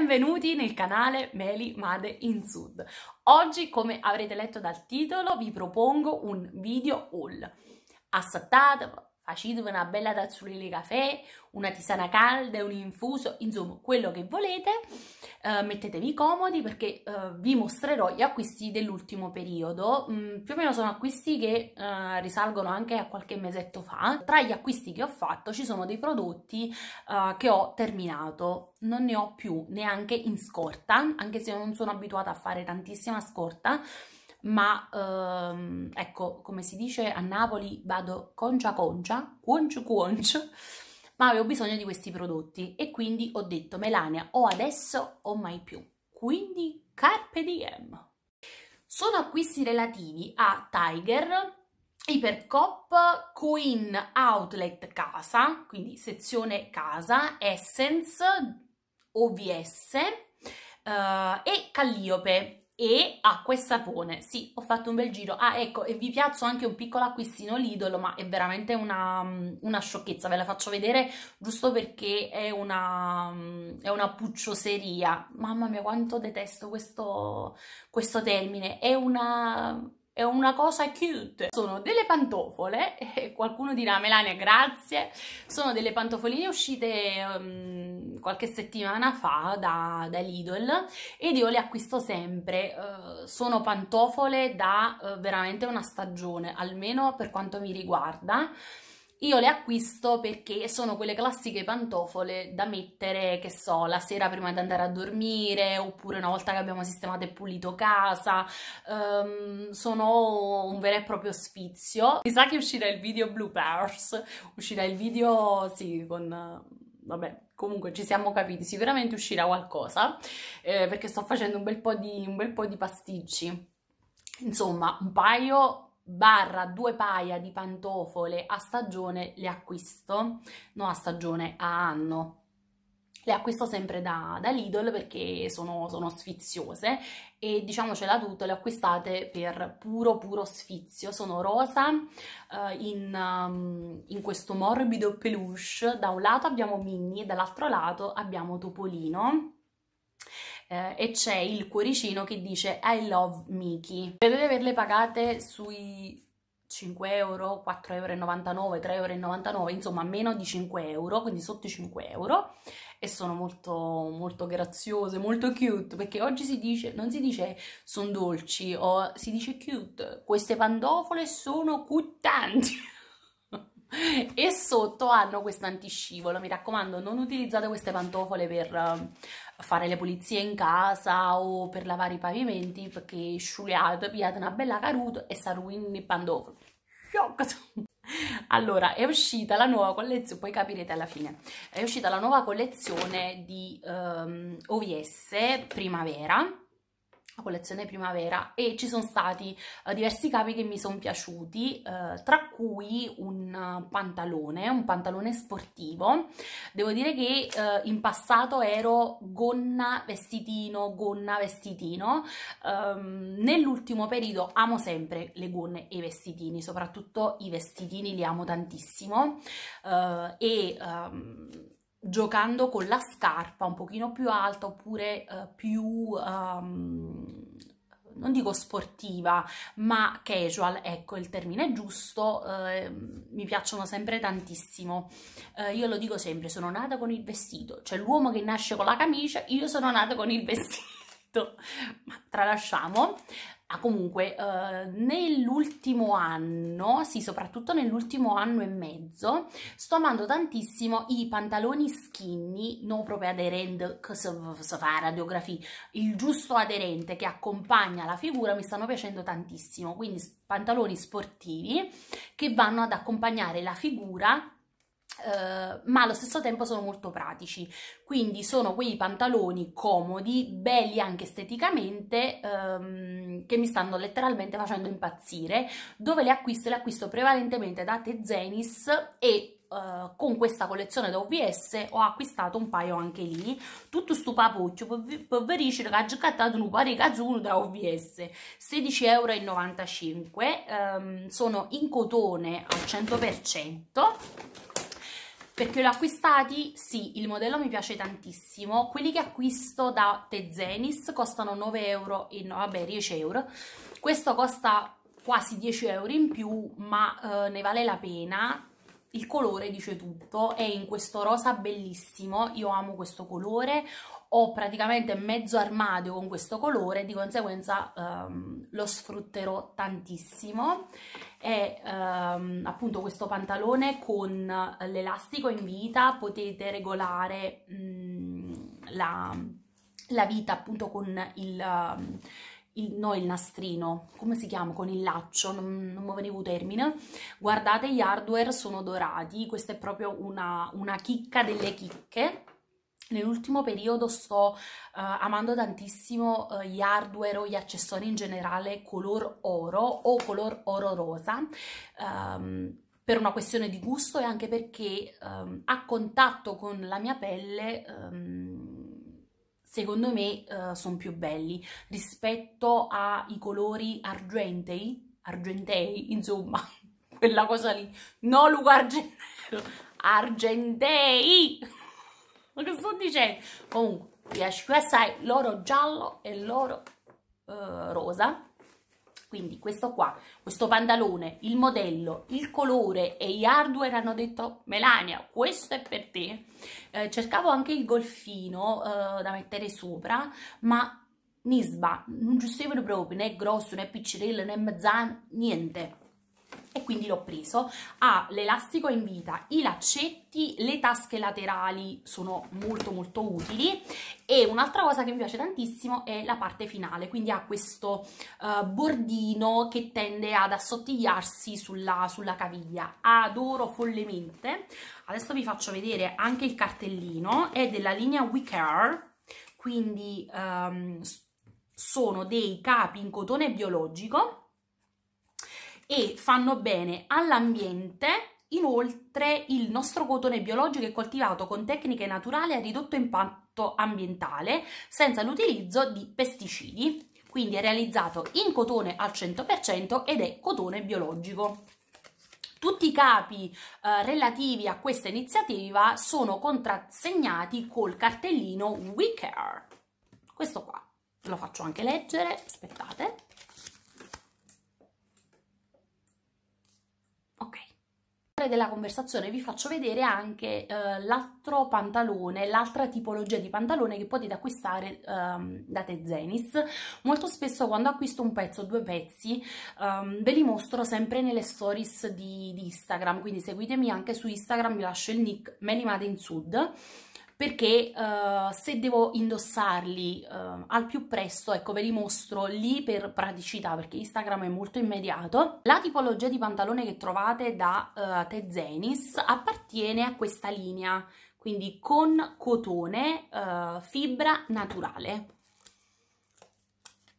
Benvenuti nel canale Meli Made in Sud. Oggi, come avrete letto dal titolo, vi propongo un video haul. Assattate, Facetevi una bella tazzolina di caffè, una tisana calda, un infuso, insomma quello che volete. Uh, mettetevi comodi perché uh, vi mostrerò gli acquisti dell'ultimo periodo. Mm, più o meno sono acquisti che uh, risalgono anche a qualche mesetto fa. Tra gli acquisti che ho fatto ci sono dei prodotti che ho terminato. Non ne ho più neanche in scorta, anche se non sono abituata a fare tantissima scorta ma ehm, ecco, come si dice a Napoli, vado concia concia, cuoncio cuoncio, ma avevo bisogno di questi prodotti e quindi ho detto Melania o adesso o mai più, quindi carpe diem. Sono acquisti relativi a Tiger, Ipercop, Queen Outlet Casa, quindi sezione casa, Essence, OVS uh, eh, e Calliope, e acqua e sapone. Sì, ho fatto un bel giro. Ah, ecco, e vi piazzo anche un piccolo acquistino Lidl, ma è veramente una, mm, una sciocchezza. Ve la faccio vedere giusto perché è una, mm, è una puccioseria. Mamma mia, quanto detesto questo, questo termine. È una è una cosa cute. Sono delle pantofole, e qualcuno dirà Melania grazie, sono delle pantofoline uscite um, qualche settimana fa da, da, Lidl ed io le acquisto sempre. Uh, sono pantofole da uh, veramente una stagione, almeno per quanto mi riguarda. Io le acquisto perché sono quelle classiche pantofole da mettere, che so, la sera prima di andare a dormire oppure una volta che abbiamo sistemato e pulito casa. Um, sono un vero e proprio sfizio. Mi sa che uscirà il video Blue Pairs, uscirà il video, sì, con vabbè, comunque ci siamo capiti, sicuramente uscirà qualcosa, eh, perché sto facendo un bel, di, un bel po' di pasticci. Insomma, un paio barra due paia di pantofole a stagione le acquisto, no a stagione, a anno. Le acquisto sempre da, da Lidl perché sono, sono, sfiziose e diciamocela tutto, le ho acquistate per puro puro sfizio. Sono rosa uh, in, um, in, questo morbido peluche, da un lato abbiamo Minnie, e dall'altro lato abbiamo Topolino eh, e c'è il cuoricino che dice I love Mickey. Credo averle pagate sui 5 euro, 4,99 euro, 3,99 euro, insomma meno di 5 euro, quindi sotto i 5 euro e sono molto, molto graziose, molto cute, perché oggi si dice, non si dice sono dolci, o si dice cute, queste pantofole sono cuttanti e sotto hanno questo antiscivolo. Mi raccomando, non utilizzate queste pantofole per eh, fare le pulizie in casa o per lavare i pavimenti perché sciuliate, pigliate una bella caruta e si arruinano i Allora, è uscita la nuova collezione, poi capirete alla fine, è uscita la nuova collezione di um, ehm, OVS Primavera collezione primavera e ci sono stati uh, diversi capi che mi sono piaciuti uh, tra cui un eh, pantalone un pantalone sportivo devo dire che in passato ero gonna vestitino gonna vestitino um, nell'ultimo periodo amo sempre le gonne e i vestitini soprattutto i vestitini li amo tantissimo e um, giocando con la scarpa un pochino più alta oppure eh, più, um, non dico sportiva, ma casual, ecco il termine giusto, eh, mi piacciono sempre tantissimo. Eh, io lo dico sempre, sono nata con il vestito, cioè l'uomo che nasce con la camicia, io sono nata con il vestito. ma tralasciamo, Ah, comunque, eh, nell'ultimo anno, sì, soprattutto nell'ultimo anno e mezzo, sto amando tantissimo i pantaloni skinny, non proprio aderente, radiografia, il giusto aderente che accompagna la figura, mi stanno piacendo tantissimo, quindi pantaloni sportivi che vanno ad accompagnare la figura eh, ma allo stesso tempo sono molto pratici, quindi sono quei pantaloni comodi, belli anche esteticamente, um, che mi stanno letteralmente facendo impazzire, dove li acquisto, le acquisto prevalentemente da Tezenis e uh, con questa collezione da OVS ho acquistato un paio anche lì, tutto sto papuccio, povericino che ha giocato un pari cazzuno da OVS, 16,95€, um, sono in cotone al 100%, perché l'ho acquistati, sì, il modello mi piace tantissimo, quelli che acquisto da Tezenis costano 9 euro, e no, vabbè 10 euro, questo costa quasi 10 euro in più, ma eh, ne vale la pena, il colore dice tutto, è in questo rosa bellissimo, io amo questo colore, ho praticamente mezzo armadio con questo colore, di conseguenza um, lo sfrutterò tantissimo. È um, ehm, appunto questo pantalone con l'elastico in vita, potete regolare um, la, la, vita appunto con il... Ehm, il, no il nastrino, come si chiama? Con il laccio, non, non mi venivo termine. Guardate, gli hardware sono dorati, questa è proprio una, una chicca delle chicche. Nell'ultimo periodo sto uh, amando tantissimo uh, gli hardware o gli accessori in generale color oro o color oro rosa um, per una questione di gusto e anche perché um, a contatto con la mia pelle um, secondo me uh, eh, sono più belli rispetto ai colori argentei, argentei insomma quella cosa lì, no luca argentei, argentei! ma che sto dicendo? Comunque, piace più assai l'oro giallo e l'oro eh, rosa. Quindi questo qua, questo pantalone, il modello, il colore e i hardware hanno detto Melania, questo è per te. Eh, cercavo anche il golfino eh, da mettere sopra, ma Nisba, non giustivano proprio, né grosso, né piccirillo, né mezzano, niente e quindi l'ho preso, ha l'elastico in vita, i laccetti, le tasche laterali sono molto molto utili e un'altra cosa che mi piace tantissimo è la parte finale, quindi ha questo uh, bordino che tende ad assottigliarsi sulla, sulla caviglia, adoro follemente, adesso vi faccio vedere anche il cartellino, è della linea Wicker, quindi um, sono dei capi in cotone biologico e fanno bene all'ambiente. Inoltre il nostro cotone biologico è coltivato con tecniche naturali a ridotto impatto ambientale senza l'utilizzo di pesticidi, quindi è realizzato in cotone al 100% ed è cotone biologico. Tutti i capi eh, relativi a questa iniziativa sono contrassegnati col cartellino WeCare. Questo qua, lo faccio anche leggere, aspettate. oltre della conversazione vi faccio vedere anche eh, l'altro pantalone, l'altra tipologia di pantalone che potete acquistare ehm, da Tezenis. Molto spesso quando acquisto un pezzo, o due pezzi, ehm, ve li mostro sempre nelle stories di, di Instagram, quindi seguitemi anche su Instagram, vi lascio il nick Melimade in Sud perché uh, se devo indossarli uh, al più presto, ecco ve li mostro lì per praticità perché Instagram è molto immediato. La tipologia di pantalone che trovate da uh, eh, Tezenis appartiene a questa linea, quindi con cotone, uh, fibra naturale.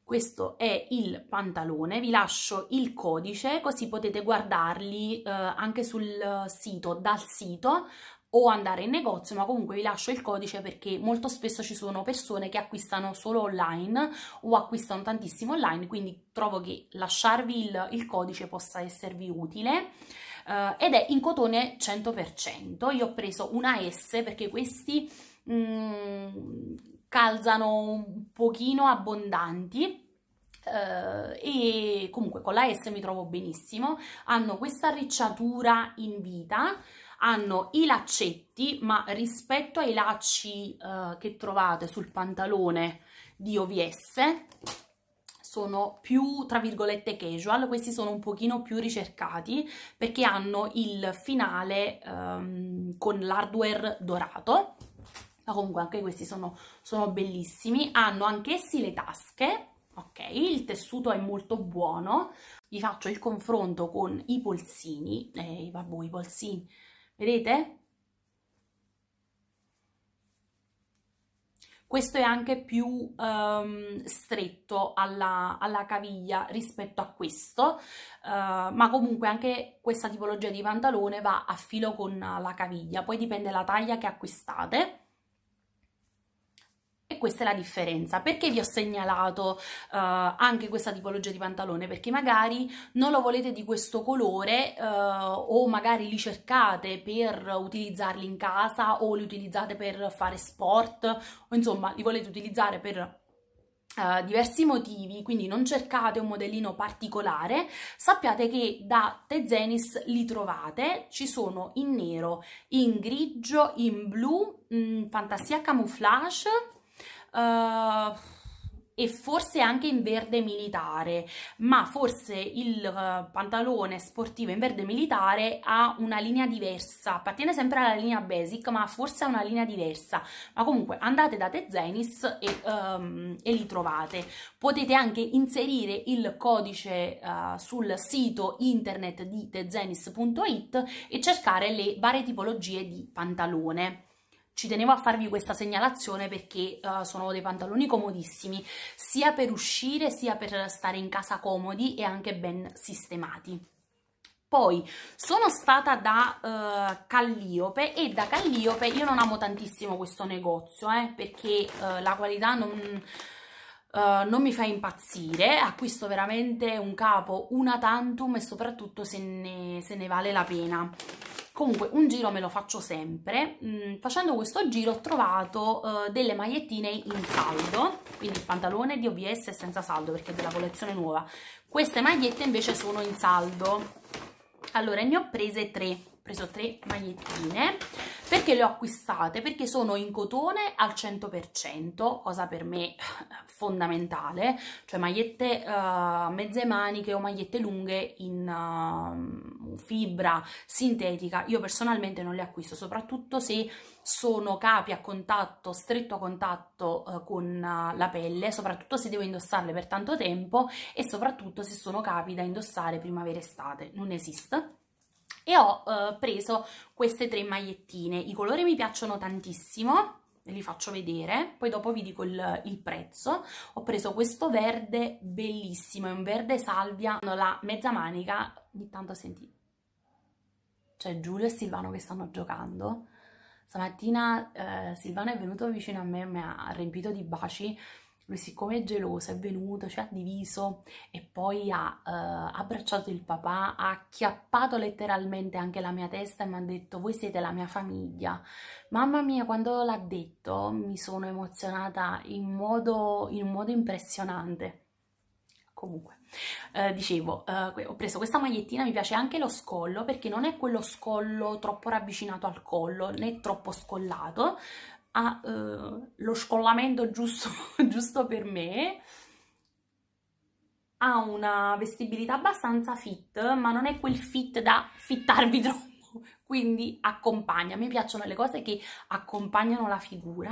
Questo è il pantalone, vi lascio il codice così potete guardarli eh, anche sul sito, dal sito, o andare in negozio, ma comunque vi lascio il codice perché molto spesso ci sono persone che acquistano solo online o acquistano tantissimo online, quindi trovo che lasciarvi il, il codice possa esservi utile. Uh, ed è in cotone 100%. Io ho preso una S perché questi mh, mm, calzano un pochino abbondanti. Uh, e comunque con la S mi trovo benissimo hanno questa arricciatura in vita hanno i laccetti, ma rispetto ai lacci eh, che trovate sul pantalone di OVS, sono più, tra virgolette, casual, questi sono un pochino più ricercati perché hanno il finale ehm, con l'hardware dorato, ma comunque anche questi sono, sono bellissimi, hanno anch'essi le tasche, ok, il tessuto è molto buono, vi faccio il confronto con i polsini, eh, vabbè, i polsini Vedete? Questo è anche più um, stretto alla, alla, caviglia rispetto a questo, uh, ma comunque anche questa tipologia di pantalone va a filo con la caviglia, poi dipende dalla taglia che acquistate e questa è la differenza. Perché vi ho segnalato uh, anche questa tipologia di pantalone? Perché magari non lo volete di questo colore uh, o magari li cercate per utilizzarli in casa o li utilizzate per fare sport o insomma li volete utilizzare per Uh, diversi motivi, quindi non cercate un modellino particolare, sappiate che da Tezenis li trovate, ci sono in nero, in grigio, in blu, mh, mm, fantasia camouflage Uh, e forse anche in verde militare, ma forse il uh, pantalone sportivo in verde militare ha una linea diversa, appartiene sempre alla linea basic, ma forse ha una linea diversa, ma comunque andate da Tezenis e, um, e li trovate. Potete anche inserire il codice uh, sul sito internet di tezenis.it e cercare le varie tipologie di pantalone ci tenevo a farvi questa segnalazione perché uh, sono dei pantaloni comodissimi sia per uscire sia per stare in casa comodi e anche ben sistemati poi sono stata da uh, Calliope e da Calliope io non amo tantissimo questo negozio eh, perché uh, la qualità non, Uh, non mi fa impazzire, acquisto veramente un capo una tantum e soprattutto se ne, se ne vale la pena comunque un giro me lo faccio sempre mm, facendo questo giro ho trovato eh, delle magliettine in saldo quindi il pantalone di OBS è senza saldo perché è della collezione nuova queste magliette invece sono in saldo allora ne ho prese tre preso tre magliettine perché le ho acquistate perché sono in cotone al 100% cosa per me eh, fondamentale cioè magliette uh, mezze maniche o magliette lunghe in uh, fibra sintetica io personalmente non le acquisto soprattutto se sono capi a contatto stretto a contatto uh, con la pelle soprattutto se devo indossarle per tanto tempo e soprattutto se sono capi da indossare primavera estate non esiste e ho eh, preso queste tre magliettine, i colori mi piacciono tantissimo, li faccio vedere, poi dopo vi dico il, il, prezzo. Ho preso questo verde bellissimo, è un verde salvia, hanno la mezza manica, ogni tanto senti... c'è cioè Giulio e Silvano che stanno giocando. Stamattina eh, Silvano è venuto vicino a me, e mi ha riempito di baci, lui siccome è geloso è venuto, ci ha diviso e poi ha eh, abbracciato il papà, ha acchiappato letteralmente anche la mia testa e mi ha detto voi siete la mia famiglia. Mamma mia, quando l'ha detto mi sono emozionata in, modo, in un modo impressionante comunque eh, dicevo eh, ho preso questa magliettina mi piace anche lo scollo perché non è quello scollo troppo ravvicinato al collo né troppo scollato ha uh, eh, lo scollamento giusto, giusto per me, ha una vestibilità abbastanza fit, ma non è quel fit da fittarvi troppo quindi accompagna, mi piacciono le cose che accompagnano la figura.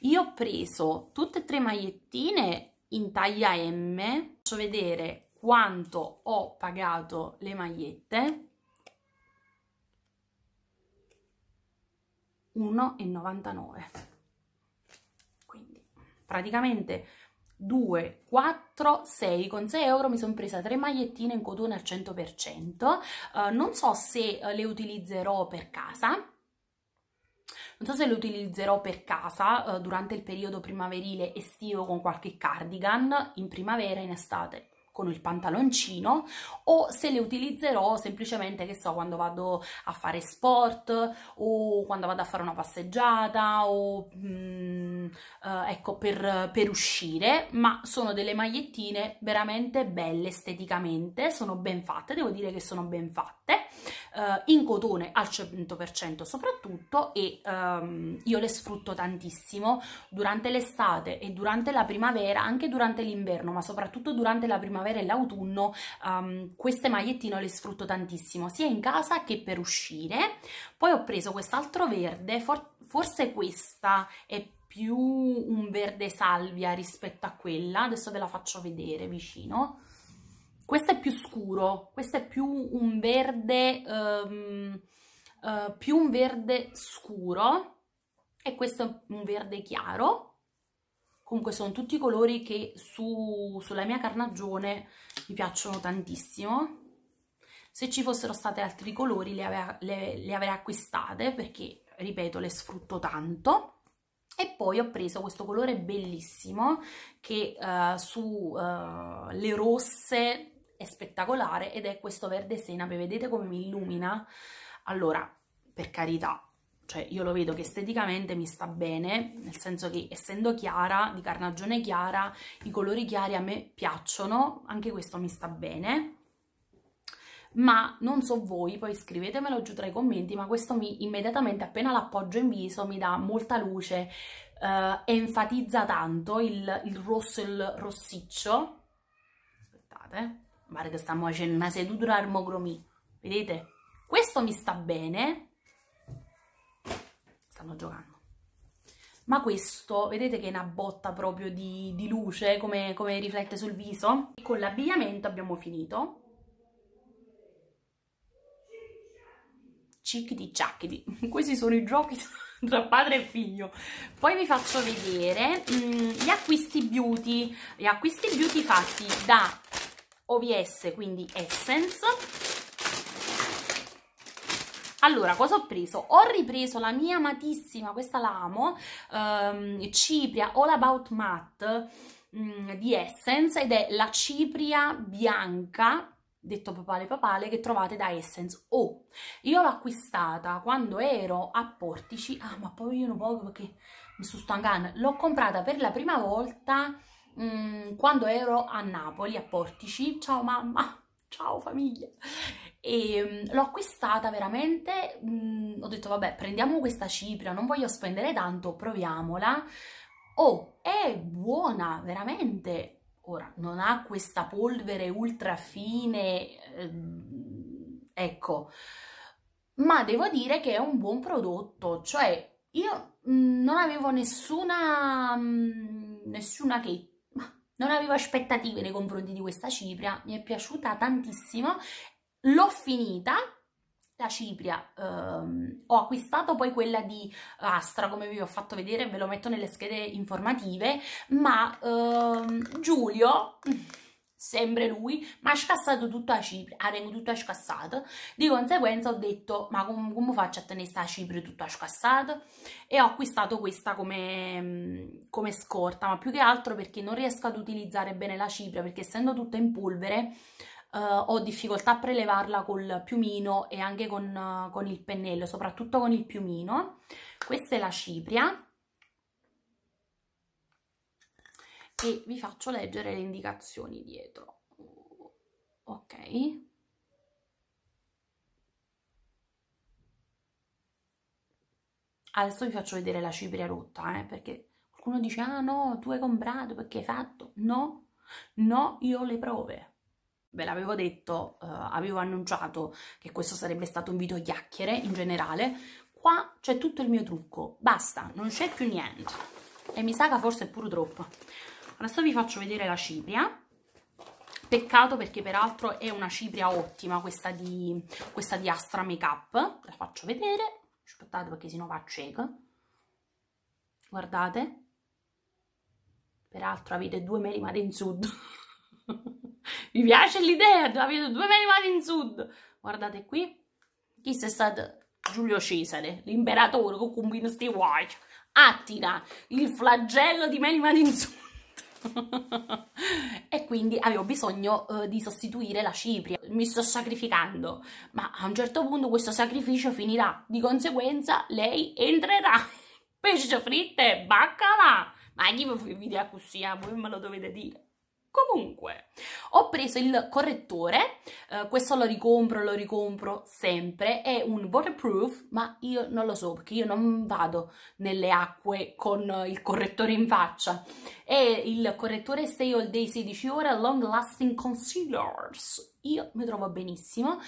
Io ho preso tutte e tre magliettine in taglia M, faccio vedere quanto ho pagato le magliette, 1,99 quindi praticamente 2, 4, 6, con 6 euro mi sono presa tre magliettine in cotone al 100%, uh, eh, non so se eh, le utilizzerò per casa, non so se le utilizzerò per casa uh, durante il periodo primaverile estivo con qualche cardigan, in primavera e in estate con il pantaloncino o se le utilizzerò semplicemente, che so, quando vado a fare sport o quando vado a fare una passeggiata o mh, mm, eh, ecco per, per uscire, ma sono delle magliettine veramente belle esteticamente, sono ben fatte, devo dire che sono ben fatte, eh, in cotone al 100% soprattutto e ehm, io le sfrutto tantissimo durante l'estate e durante la primavera, anche durante l'inverno, ma soprattutto durante la primavera primavera e l'autunno um, queste magliettine le sfrutto tantissimo, sia in casa che per uscire. Poi ho preso quest'altro verde, for forse questa è più un verde salvia rispetto a quella, adesso ve la faccio vedere vicino. Questo è più scuro, questo è più un verde, um, uh, più un verde scuro e questo è un verde chiaro comunque sono tutti colori che su, sulla mia carnagione mi piacciono tantissimo se ci fossero stati altri colori le, avea, le, le avrei acquistate perché ripeto le sfrutto tanto e poi ho preso questo colore bellissimo che uh, eh, sulle eh, uh, rosse è spettacolare ed è questo verde senape vedete come mi illumina allora per carità cioè io lo vedo che esteticamente mi sta bene, nel senso che essendo chiara, di carnagione chiara, i colori chiari a me piacciono, anche questo mi sta bene, ma non so voi, poi scrivetemelo giù tra i commenti, ma questo mi immediatamente appena l'appoggio in viso mi dà molta luce, eh, enfatizza tanto il, il rosso e il rossiccio, aspettate, eh. pare che stiamo facendo una seduta armocromia, vedete? Questo mi sta bene, stanno giocando. Ma questo, vedete che è una botta proprio di, di luce, come, come riflette sul viso? E con l'abbigliamento abbiamo finito. Cicchiti ciacchiti. Questi sono i giochi tra padre e figlio. Poi vi faccio vedere mm, gli acquisti beauty, gli acquisti beauty fatti da OVS, quindi Essence, allora, cosa ho preso? Ho ripreso la mia amatissima, questa l'amo, ehm, Cipria All About Matte mm, di Essence ed è la Cipria bianca detto papale papale che trovate da Essence o oh, io l'ho acquistata quando ero a Portici ah ma poi io non voglio perché mi sto stancando l'ho comprata per la prima volta mh, mm, quando ero a Napoli a Portici ciao mamma ciao famiglia! E ehm, l'ho acquistata veramente, mh, mm, ho detto vabbè prendiamo questa cipria, non voglio spendere tanto, proviamola. Oh, è buona, veramente! Ora, non ha questa polvere ultra fine, ehm, ecco, ma devo dire che è un buon prodotto, cioè io mm, non avevo nessuna, mh, mm, nessuna che non avevo aspettative nei confronti di questa cipria, mi è piaciuta tantissimo, l'ho finita, la cipria, ehm, ho acquistato poi quella di Astra come vi ho fatto vedere, ve lo metto nelle schede informative, ma ehm, Giulio sempre lui, ma ha scassato tutto a Cipro, ha tutto a scassata. Di conseguenza ho detto, ma com come faccio a tenere sta Cipro tutta scassata? E ho acquistato questa come, mm, come, scorta, ma più che altro perché non riesco ad utilizzare bene la cipria, perché essendo tutta in polvere eh, ho difficoltà a prelevarla col piumino e anche con, con il pennello, soprattutto con il piumino. Questa è la cipria e vi faccio leggere le indicazioni dietro. Ok. Adesso vi faccio vedere la cipria rotta, eh, perché qualcuno dice, ah no, tu hai comprato perché hai fatto. No, no, io ho le prove ve l'avevo detto, eh, avevo annunciato che questo sarebbe stato un video chiacchiere in generale, qua c'è tutto il mio trucco, basta, non c'è più niente, e mi sa che forse è pure troppo adesso vi faccio vedere la cipria peccato perché peraltro è una cipria ottima questa di, questa di Astra Makeup la faccio vedere aspettate perché sennò va cieco. guardate peraltro avete due meri made in sud mi piace l'idea avete due meri made in sud guardate qui chi è stato Giulio Cesare l'imperatore con combino sti watch attira il flagello di meri made in sud e quindi avevo bisogno eh, di sostituire la cipria. Mi sto sacrificando, ma a un certo punto questo sacrificio finirà. Di conseguenza lei entrerà. Pesce fritte, baccala Ma io vi video così, eh? voi me lo dovete dire. Comunque, ho preso il correttore, eh, questo lo ricompro, lo ricompro sempre, è un waterproof, ma io non lo so perché io non vado nelle acque con il correttore in faccia. È il correttore Stay All Day 16 ore Long Lasting Concealers. Io mi trovo benissimo.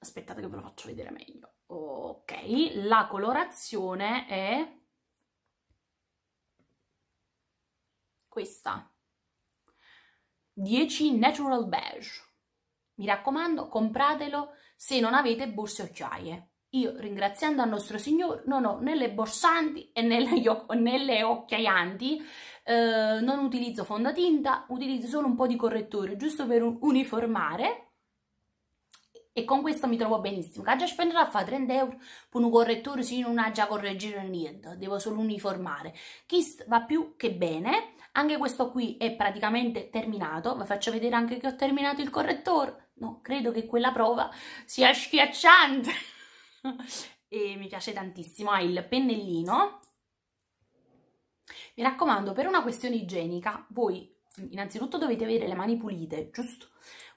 Aspettate che ve lo faccio vedere meglio. Ok, la colorazione è questa 10 Natural Beige. Mi raccomando, compratelo se non avete borse occhiaie. Io, ringraziando al nostro Signore, non ho né le borsanti né le occhiaianti, eh, non utilizzo fondatinta, utilizzo solo un po' di correttore, giusto per uniformare, e con questo mi trovo benissimo. Che già spendere a fare 30 euro per un correttore se non ha già correggere niente, devo solo uniformare. Kiss va più che bene. Anche questo qui è praticamente terminato, vi faccio vedere anche che ho terminato il correttore. No, credo che quella prova sia schiacciante. e mi piace tantissimo, ha ah, il pennellino. Mi raccomando, per una questione igienica, voi innanzitutto dovete avere le mani pulite, giusto?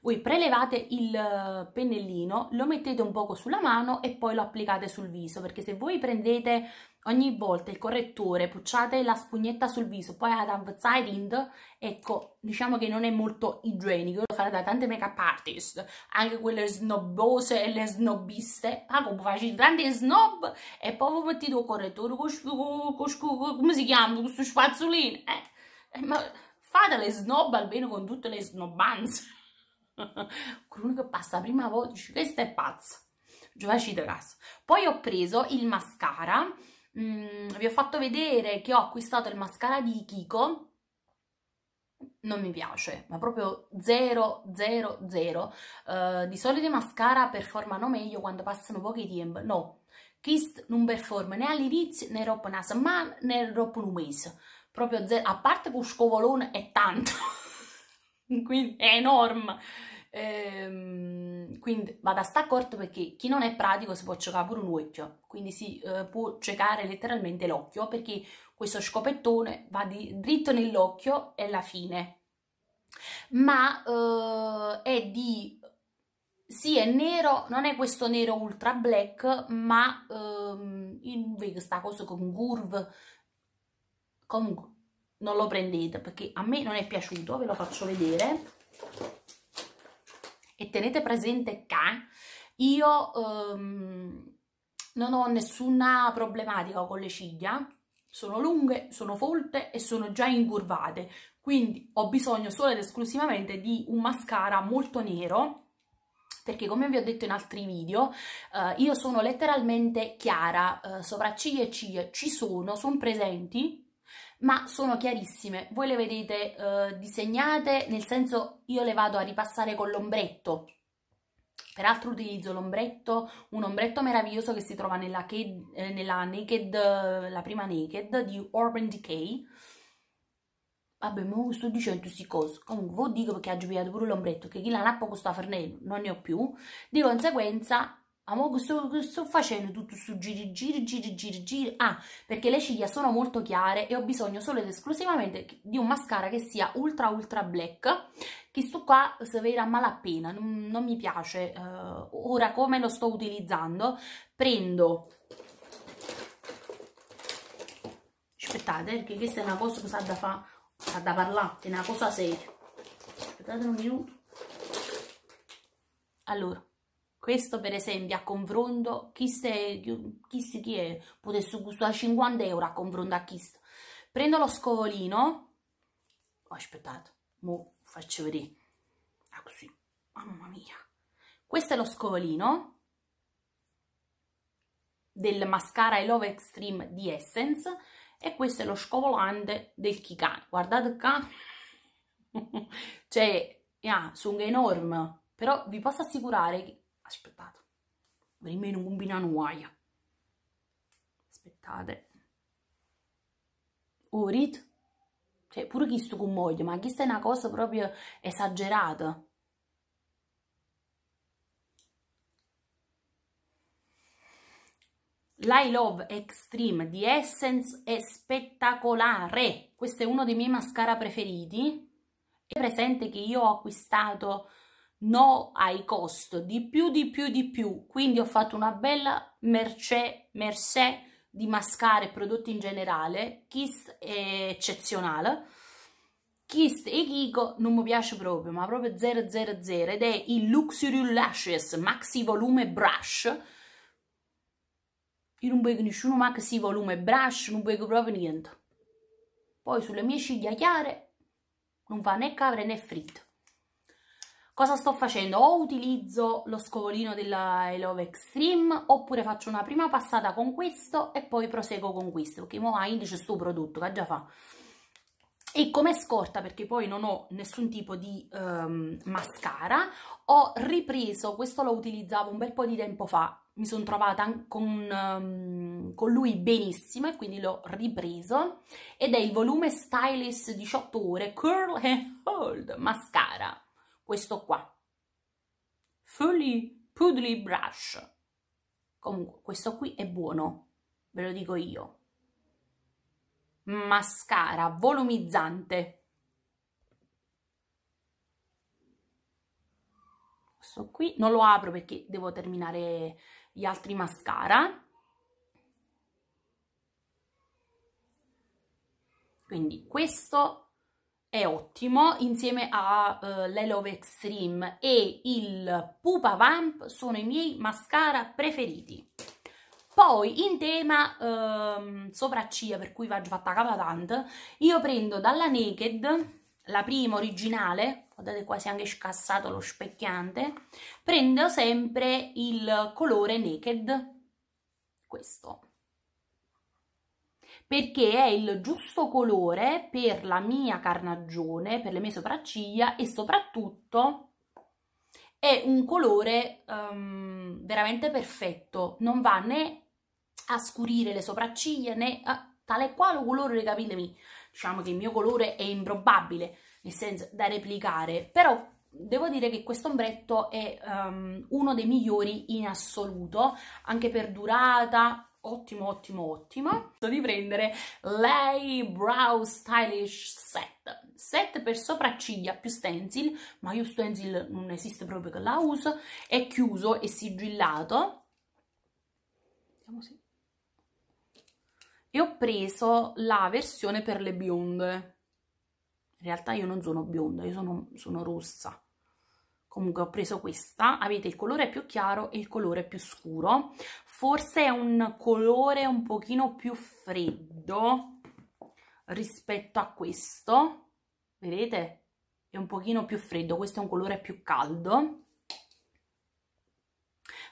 Voi prelevate il pennellino, lo mettete un poco sulla mano e poi lo applicate sul viso, perché se voi prendete ogni volta il correttore, pucciate la spugnetta sul viso, poi ad outside in, ecco, diciamo che non è molto igienico, lo farà da tante make-up artist, anche quelle snobbose e le snobiste, ah, come faccio tanti snob, e poi voi mettete il correttore come si chiama, questo spazzolino, eh. eh, ma fate le snob almeno con tutte le snobbanze, quello che passa la prima volta dice, questa è pazza, Giovacito caso. Poi ho preso il mascara Mm, vi ho fatto vedere che ho acquistato il mascara di Kiko, non mi piace, ma proprio 0, 0, 0. di solito i mascara performano meglio quando passano pochi tempi, no. Kist non performa né all'inizio né dopo una settimana né dopo un mese. Proprio zero, a parte che un scovolone è tanto, quindi è enorme Ehm, quindi vada a sta accorto perché chi non è pratico si può giocare pure un occhio, quindi si eh, può giocare letteralmente l'occhio perché questo scopettone va di, dritto nell'occhio e alla fine. Ma eh, è di sì, è nero, non è questo nero ultra black, ma ehm, invece questa cosa con curve. Comunque, non lo prendete perché a me non è piaciuto, ve lo faccio vedere e tenete presente che io ehm, non ho nessuna problematica con le ciglia, sono lunghe, sono folte e sono già incurvate, quindi ho bisogno solo ed esclusivamente di un mascara molto nero perché come vi ho detto in altri video eh, io sono letteralmente chiara, eh, sopracciglia e ciglia ci sono, sono presenti ma sono chiarissime, voi le vedete eh, disegnate, nel senso io le vado a ripassare con l'ombretto, peraltro utilizzo l'ombretto, un ombretto meraviglioso che si trova nella, eh, nella naked, eh, la prima Naked di Urban Decay, vabbè ma sto dicendo queste cose, comunque vi dico perché ha giubilato pure l'ombretto, che chi l'ha poco sta fernello, non ne ho più, di conseguenza Amo, sto, sto facendo tutto su giri, giri, giri, giri, giri. Ah, perché le ciglia sono molto chiare e ho bisogno solo ed esclusivamente di un mascara che sia ultra, ultra black. Che sto qua se vera malapena, non, non mi piace. Uh, ora come lo sto utilizzando? Prendo... Aspettate, perché questa è una cosa che sa da fare, sa da parlare, è una cosa seria. Aspettate un minuto. Allora, questo per esempio a confronto, questo è, chi è? Potesse gustare 50 euro a confronto a chi questo. Prendo lo scovolino, oh, aspettate, mo faccio vedere, ah così, mamma mia. Questo è lo scovolino del mascara I Love Extreme di Essence e questo è lo scovolante del Kikan. Guardate qua, cioè, yeah, sono enorme, però vi posso assicurare che aspettate rimane un binano aspettate Orit oh, cioè pure chi sto con moglie ma questa è una cosa proprio esagerata L'I Love Extreme di Essence è spettacolare. Questo è uno dei miei mascara preferiti. È presente che io ho acquistato no ai costo, di più, di più, di più. Quindi ho fatto una bella merce mercé di mascara e prodotti in generale, Kiss è eccezionale. Kiss e Kiko non mi piace proprio, ma proprio 000 ed è il Luxury Lashes Maxi Volume Brush. Io non bevo nessuno Maxi Volume Brush, non bevo proprio niente. Poi sulle mie ciglia chiare non fa né capre né fritto. Cosa sto facendo? O utilizzo lo scovolino della Elove Extreme oppure faccio una prima passata con questo e poi proseguo con questo perché mo a indice sto prodotto che già fa e come scorta perché poi non ho nessun tipo di um, mascara ho ripreso, questo lo utilizzavo un bel po' di tempo fa mi sono trovata con, um, con, lui benissimo e quindi l'ho ripreso ed è il volume Stylist 18 ore Curl and Hold Mascara questo qua. Fully Poodly Brush. Comunque, questo qui è buono, ve lo dico io. Mascara volumizzante. Questo qui non lo apro perché devo terminare gli altri mascara. Quindi questo è ottimo insieme a uh, eh, l'Elove Extreme e il Pupa Vamp sono i miei mascara preferiti. Poi in tema ehm, sopracciglia, per cui vado fatta capa io prendo dalla Naked, la prima originale, guardate qua si è anche scassato lo specchiante, prendo sempre il colore Naked, questo perché è il giusto colore per la mia carnagione, per le mie sopracciglia e soprattutto è un colore um, veramente perfetto, non va né a scurire le sopracciglia né a tale quale colore capitemi, Diciamo che il mio colore è improbabile, nel senso da replicare, però devo dire che questo ombretto è um, uno dei migliori in assoluto, anche per durata, ottimo, ottimo, ottimo Sto di prendere Lay Brow Stylish Set. Set per sopracciglia più stencil, ma io stencil non esiste proprio che la uso. È chiuso e sigillato. Vediamo se... E ho preso la versione per le bionde. In realtà io non sono bionda, io sono, sono rossa comunque ho preso questa, avete il colore più chiaro e il colore più scuro, forse è un colore un pochino più freddo rispetto a questo, vedete? È un pochino più freddo, questo è un colore più caldo,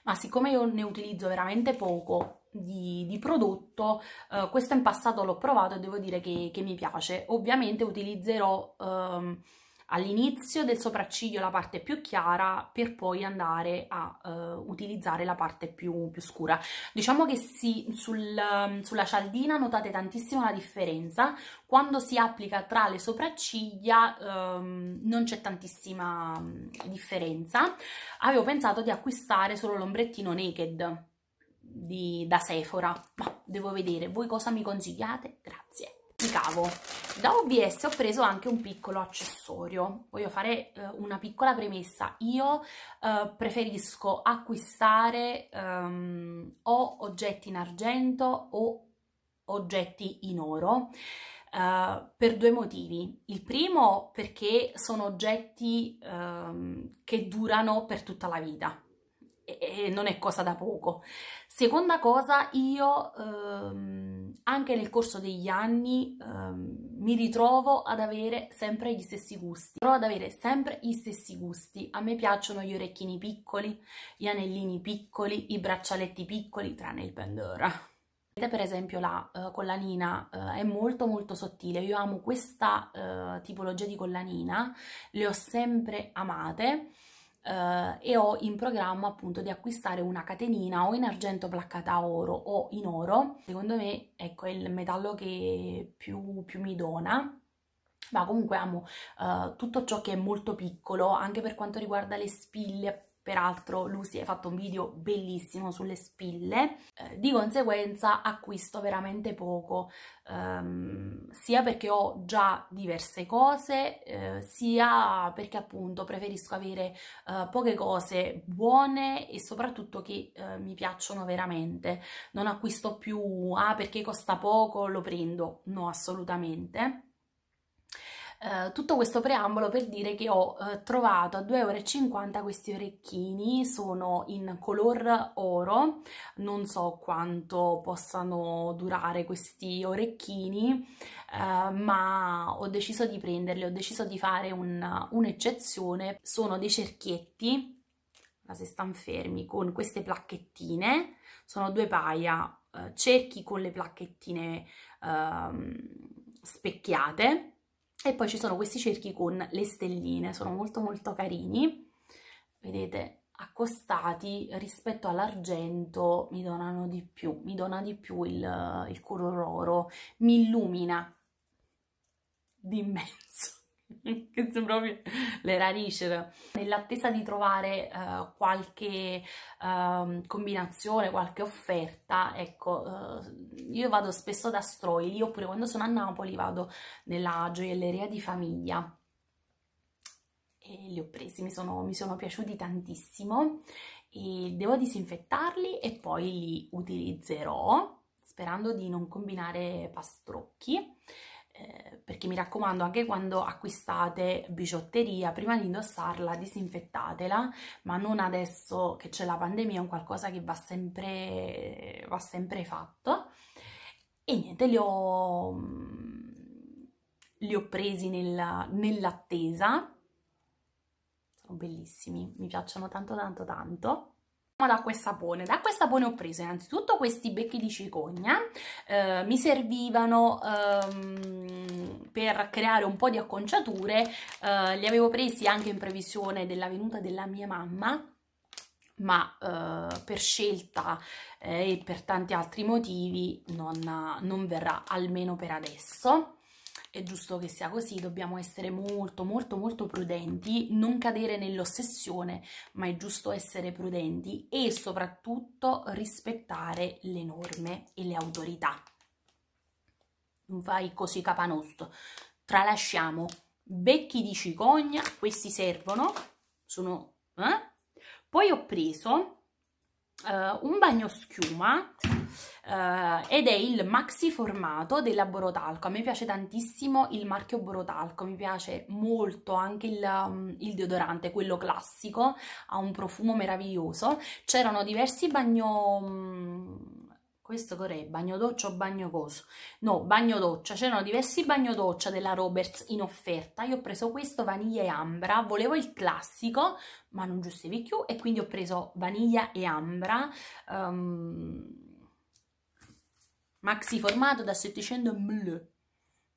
ma siccome io ne utilizzo veramente poco di, di prodotto, eh, questo in passato l'ho provato e devo dire che, che mi piace, ovviamente utilizzerò... Ehm, all'inizio del sopracciglio la parte più chiara per poi andare a uh, utilizzare la parte più, più scura. Diciamo che si, sul, mm, sulla cialdina notate tantissimo la differenza, quando si applica tra le sopracciglia um, non c'è tantissima mm, differenza. Avevo pensato di acquistare solo l'ombrettino naked di, da Sephora, ma devo vedere, voi cosa mi consigliate? Grazie ricavo. Da OBS ho preso anche un piccolo accessorio. Voglio fare eh, una piccola premessa. Io eh, preferisco acquistare ehm, o oggetti in argento o oggetti in oro eh, per due motivi. Il primo perché sono oggetti ehm, che durano per tutta la vita e, e non è cosa da poco. Seconda cosa, io ehm, anche nel corso degli anni ehm, mi ritrovo ad avere sempre gli stessi gusti, provo ad avere sempre gli stessi gusti. A me piacciono gli orecchini piccoli, gli anellini piccoli, i braccialetti piccoli, tranne il Pandora. Vedete per esempio la uh, eh, collanina uh, eh, è molto molto sottile, io amo questa uh, tipologia di collanina, le ho sempre amate eh, e ho in programma appunto di acquistare una catenina o in argento placcata oro o in oro. Secondo me, ecco, è il metallo che più, più mi dona ma comunque amo uh, tutto ciò che è molto piccolo, anche per quanto riguarda le spille, peraltro Lucy ha fatto un video bellissimo sulle spille, eh, di conseguenza acquisto veramente poco, ehm, sia perché ho già diverse cose, eh, sia perché appunto preferisco avere eh, poche cose buone e soprattutto che eh, mi piacciono veramente. Non acquisto più, ah perché costa poco, lo prendo, no assolutamente. Eh, tutto questo preambolo per dire che ho eh, trovato a 2,50 euro questi orecchini, sono in color oro, non so quanto possano durare questi orecchini, eh, ma ho deciso di prenderli, ho deciso di fare un'eccezione, un sono dei cerchietti ma se stanno fermi con queste placchettine sono due paia eh, cerchi con le placchettine ehm, specchiate e poi ci sono questi cerchi con le stelline, sono molto molto carini, vedete accostati rispetto all'argento mi donano di più, mi dona di più il, il color oro, mi illumina di mezzo. che sono proprio le ranisce. Nell'attesa di trovare uh, qualche uh, combinazione, qualche offerta, ecco, uh, io vado spesso da Stroili, oppure quando sono a Napoli vado nella gioielleria di famiglia. E li ho presi, mi sono, mi sono piaciuti tantissimo. E devo disinfettarli e poi li utilizzerò, sperando di non combinare pastrocchi. Eh, perché mi raccomando anche quando acquistate bigiotteria prima di indossarla disinfettatela ma non adesso che c'è la pandemia è un qualcosa che va sempre, va sempre fatto e niente li ho, mm, li ho presi nel, nell'attesa sono bellissimi mi piacciono tanto tanto tanto d'acqua e sapone. D'acqua e sapone ho preso innanzitutto questi becchi di cicogna, eh, mi servivano ehm, per creare un po' di acconciature, eh, li avevo presi anche in previsione della venuta della mia mamma, ma eh, per scelta eh, e per tanti altri motivi non, non verrà, almeno per adesso è giusto che sia così, dobbiamo essere molto molto molto prudenti, non cadere nell'ossessione, ma è giusto essere prudenti e soprattutto rispettare le norme e le autorità. Non fai così capanosto. Tralasciamo becchi di cicogna, questi servono, sono... Eh? Poi ho preso uh, un bagno schiuma uh, ed è il maxi formato della Borotalco, a me piace tantissimo il marchio Borotalco, mi piace molto anche il, um, il deodorante, quello classico, ha un profumo meraviglioso, c'erano diversi bagno... Um, questo cos'è? Bagno doccia o bagno coso? No, bagno doccia, c'erano diversi bagno doccia della Roberts in offerta, io ho preso questo vaniglia e ambra, volevo il classico, ma non giustevi più, e quindi ho preso vaniglia e ambra, um, maxi formato da 700 ml.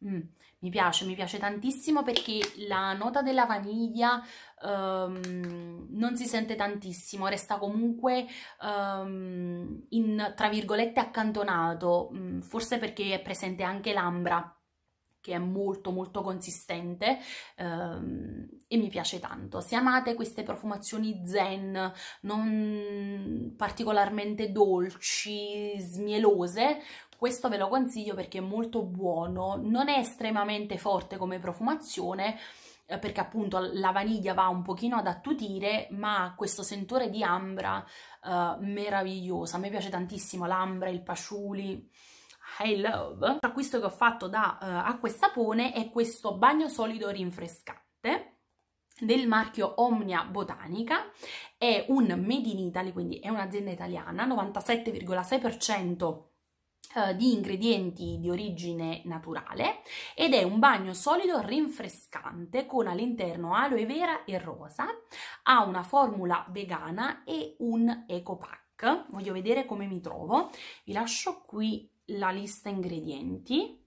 Mm, mi piace, mi piace tantissimo perché la nota della vaniglia um, non si sente tantissimo, resta comunque um, in, tra virgolette accantonato, mm, forse perché è presente anche l'ambra che è molto molto consistente ehm, e mi piace tanto. Se amate queste profumazioni zen, non particolarmente dolci, smielose, questo ve lo consiglio perché è molto buono, non è estremamente forte come profumazione, eh, perché appunto la vaniglia va un pochino ad attutire, ma ha questo sentore di ambra eh, meravigliosa. A me piace tantissimo l'ambra, il pasciuli, I love. L'acquisto che ho fatto da eh, Acqua Sapone è questo bagno solido rinfrescante del marchio Omnia Botanica, è un Made in Italy, quindi è un'azienda italiana, 97,6% eh, di ingredienti di origine naturale ed è un bagno solido rinfrescante con all'interno aloe vera e rosa, ha una formula vegana e un eco pack. Voglio vedere come mi trovo. Vi lascio qui la lista ingredienti.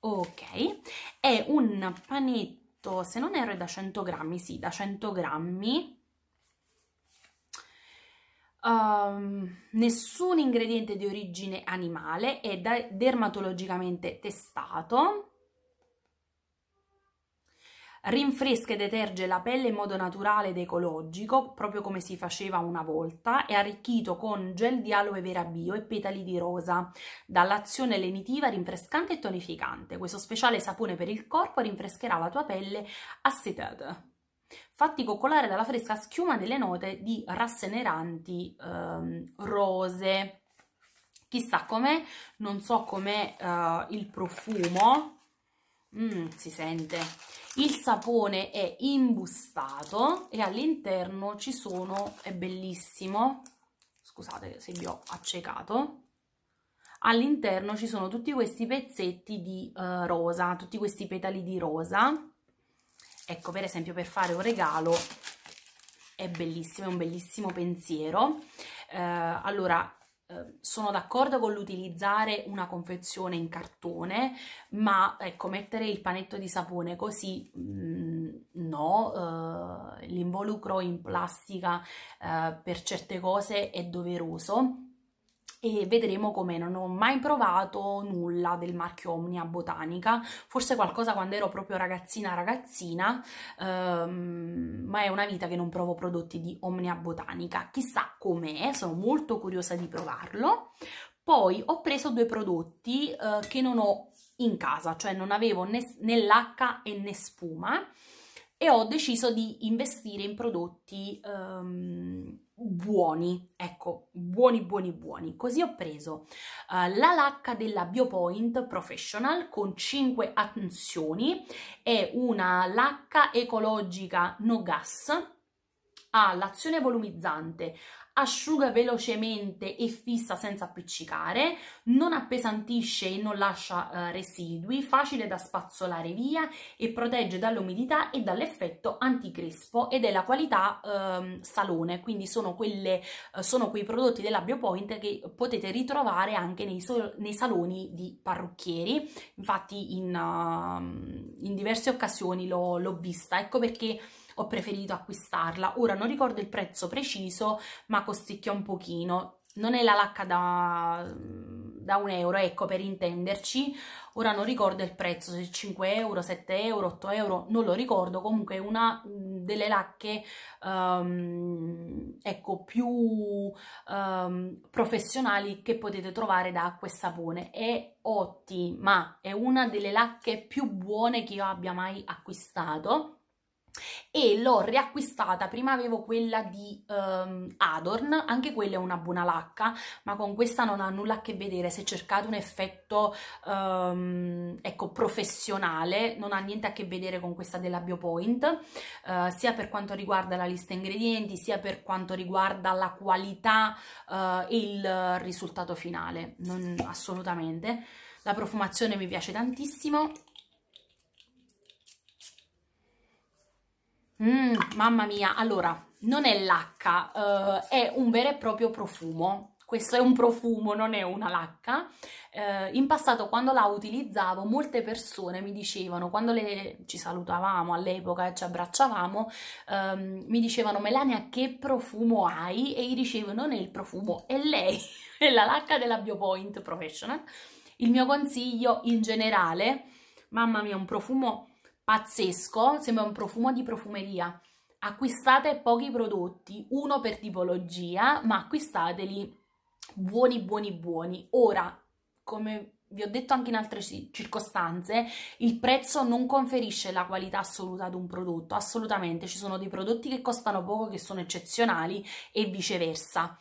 Ok, è un panetto, se non erro è da 100 grammi, sì, da 100 grammi um, nessun ingrediente di origine animale, è dermatologicamente testato, rinfresca e deterge la pelle in modo naturale ed ecologico, proprio come si faceva una volta, è arricchito con gel di aloe vera bio e petali di rosa, dall'azione lenitiva, rinfrescante e tonificante. Questo speciale sapone per il corpo rinfrescherà la tua pelle a fatti coccolare dalla fresca schiuma delle note di rasseneranti ehm, rose. Chissà com'è, non so com'è eh, il profumo, Mm, si sente. Il sapone è imbustato e all'interno ci sono, è bellissimo, scusate se vi ho accecato, all'interno ci sono tutti questi pezzetti di uh, rosa, tutti questi petali di rosa ecco per esempio per fare un regalo è bellissimo, è un bellissimo pensiero. Eh, allora, eh, sono d'accordo con l'utilizzare una confezione in cartone, ma ecco, mettere il panetto di sapone così mh, mm, no, uh, l'involucro in plastica uh, per certe cose è doveroso e vedremo come non ho mai provato nulla del marchio Omnia Botanica, forse qualcosa quando ero proprio ragazzina ragazzina, ehm, ma è una vita che non provo prodotti di Omnia Botanica, chissà com'è, sono molto curiosa di provarlo. Poi ho preso due prodotti eh, che non ho in casa, cioè non avevo né, né lacca e né spuma, e ho deciso di investire in prodotti um, buoni, ecco, buoni, buoni, buoni. Così ho preso uh, la lacca della BioPoint Professional con 5 attenzioni, è una lacca ecologica no gas, ha l'azione volumizzante, asciuga velocemente e fissa senza appiccicare, non appesantisce e non lascia eh, residui, facile da spazzolare via e protegge dall'umidità e dall'effetto anticrespo ed è la qualità eh, salone, quindi sono, quelle, eh, sono, quei prodotti della BioPoint che potete ritrovare anche nei, so nei saloni di parrucchieri, infatti in, uh, in diverse occasioni l'ho vista, ecco perché ho preferito acquistarla. Ora non ricordo il prezzo preciso, ma costicchia un pochino. Non è la lacca da, da un euro, ecco, per intenderci. Ora non ricordo il prezzo, se 5 euro, 7 euro, 8 euro, non lo ricordo. Comunque è una delle lacche, um, ecco, più um, professionali che potete trovare da acqua e sapone. È ottima, è una delle lacche più buone che io abbia mai acquistato e l'ho riacquistata, prima avevo quella di um, Adorn, anche quella è una buona lacca, ma con questa non ha nulla a che vedere, se cercate un effetto um, ecco, professionale non ha niente a che vedere con questa della BioPoint, uh, sia per quanto riguarda la lista ingredienti, sia per quanto riguarda la qualità eh, e il risultato finale, non, assolutamente. La profumazione mi piace tantissimo, Mm, mamma mia, allora, non è lacca, uh, è un vero e proprio profumo. Questo è un profumo, non è una lacca. Uh, in passato, quando la utilizzavo, molte persone mi dicevano, quando le, ci salutavamo all'epoca e ci abbracciavamo, um, mi dicevano, Melania, che profumo hai? E io dicevo, non è il profumo, è lei, è la lacca della BioPoint Professional. Il mio consiglio in generale, mamma mia, un profumo pazzesco, sembra un profumo di profumeria. Acquistate pochi prodotti, uno per tipologia, ma acquistateli buoni buoni buoni. Ora, come vi ho detto anche in altre circostanze, il prezzo non conferisce la qualità assoluta ad un prodotto, assolutamente. Ci sono dei prodotti che costano poco, che sono eccezionali e viceversa.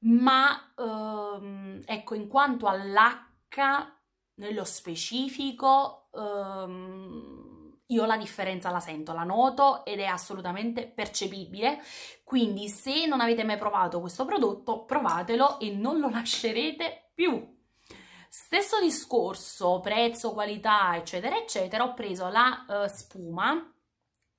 Ma ehm, ecco, in quanto all'H, nello specifico, ehm, io la differenza la sento, la noto ed è assolutamente percepibile. Quindi se non avete mai provato questo prodotto, provatelo e non lo lascerete più. Stesso discorso, prezzo, qualità, eccetera, eccetera, ho preso la uh, spuma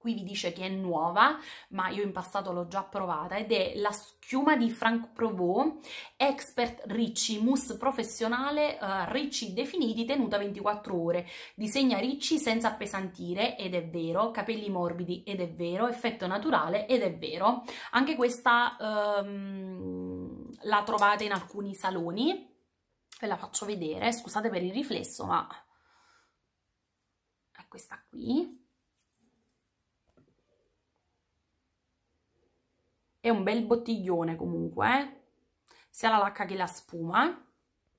Qui vi dice che è nuova, ma io in passato l'ho già provata, ed è la schiuma di Frank Provost, Expert Ricci, mousse professionale uh, Ricci definiti, tenuta 24 ore. Disegna Ricci senza appesantire, ed è vero, capelli morbidi, ed è vero, effetto naturale, ed è vero. Anche questa um, la trovate in alcuni saloni, ve la faccio vedere, scusate per il riflesso, ma è questa qui È un bel bottiglione comunque, eh. sia la lacca che la spuma.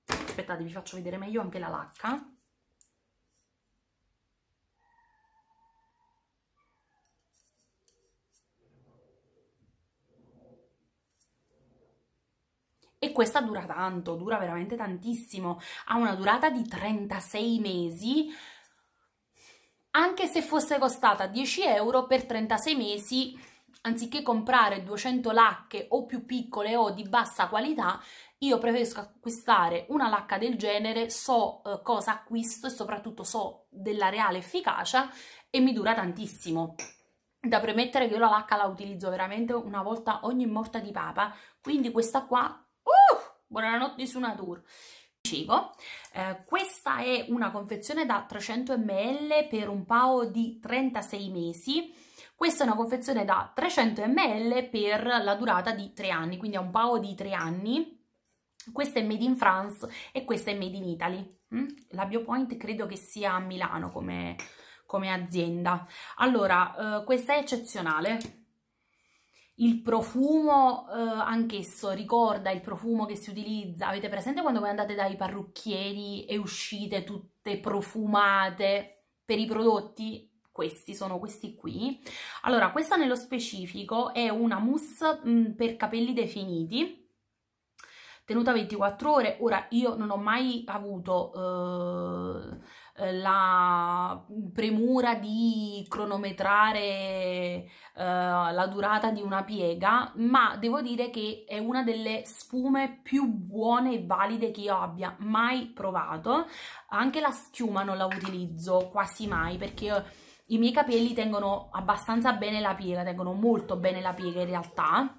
Aspettate, vi faccio vedere meglio anche la lacca. E questa dura tanto, dura veramente tantissimo, ha una durata di 36 mesi, anche se fosse costata 10 euro per 36 mesi anziché comprare 200 lacche o più piccole o di bassa qualità, io preferisco acquistare una lacca del genere, so eh, cosa acquisto e soprattutto so della reale efficacia e mi dura tantissimo. Da premettere che io la lacca la utilizzo veramente una volta ogni morta di papa, quindi questa qua, uh, buonanotte su Natur. Eh, questa è una confezione da 300 ml per un pao di 36 mesi, questa è una confezione da 300 ml per la durata di 3 anni, quindi è un pao di 3 anni. Questa è made in France e questa è made in Italy. Mm? La BioPoint credo che sia a Milano come, come azienda. Allora, eh, questa è eccezionale. Il profumo eh, anch'esso ricorda il profumo che si utilizza. Avete presente quando voi andate dai parrucchieri e uscite tutte profumate per i prodotti? questi sono questi qui. Allora, questa nello specifico è una mousse mh, mm, per capelli definiti, tenuta 24 ore. Ora, io non ho mai avuto eh, eh, la premura di cronometrare eh, la durata di una piega, ma devo dire che è una delle spume più buone e valide che io abbia mai provato. Anche la schiuma non la utilizzo quasi mai perché... Io, i miei capelli tengono abbastanza bene la piega, tengono molto bene la piega in realtà,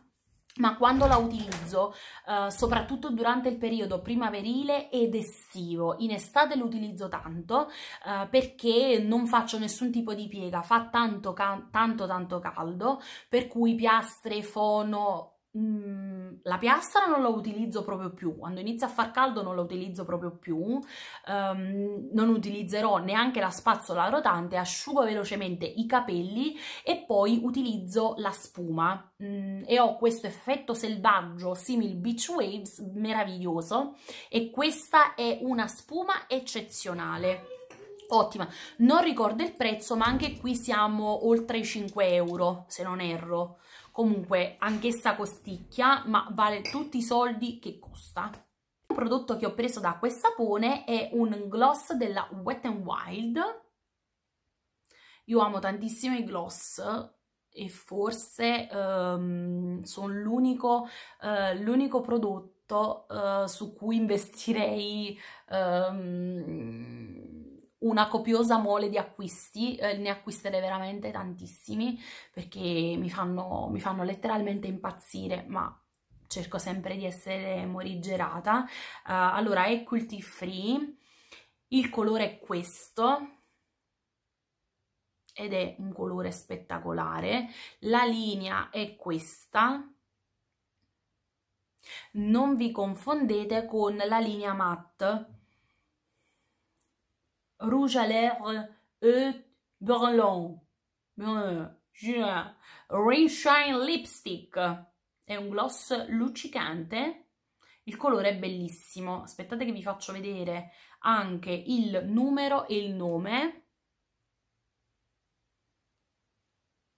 ma quando la utilizzo, eh, soprattutto durante il periodo primaverile ed estivo, in estate l'utilizzo tanto eh, perché non faccio nessun tipo di piega, fa tanto, tanto tanto caldo, per cui piastre, fono, Mhmm, la piastra non la utilizzo proprio più, quando inizia a far caldo non la utilizzo proprio più, um, non utilizzerò neanche la spazzola rotante, asciugo velocemente i capelli e poi utilizzo la spuma mm, e ho questo effetto selvaggio simil beach waves meraviglioso e questa è una spuma eccezionale ottima non ricordo il prezzo ma anche qui siamo oltre i 5 euro se non erro comunque anch'essa costicchia, ma vale tutti i soldi che costa. Un prodotto che ho preso da questo sapone è un gloss della Wet n Wild. Io amo tantissimo i gloss e forse um, ehm, sono l'unico uh, prodotto uh, su cui investirei um, una copiosa mole di acquisti, eh, ne acquisterei veramente tantissimi perché mi fanno, mi fanno letteralmente impazzire, ma cerco sempre di essere morigerata. Uh, allora, è cruelty free, il colore è questo, ed è un colore spettacolare, la linea è questa, non vi confondete con la linea matte rouge à lèvres E. Burlon. Euh, Ring Shine Lipstick. È un gloss luccicante. Il colore è bellissimo. Aspettate che vi faccio vedere anche il numero e il nome.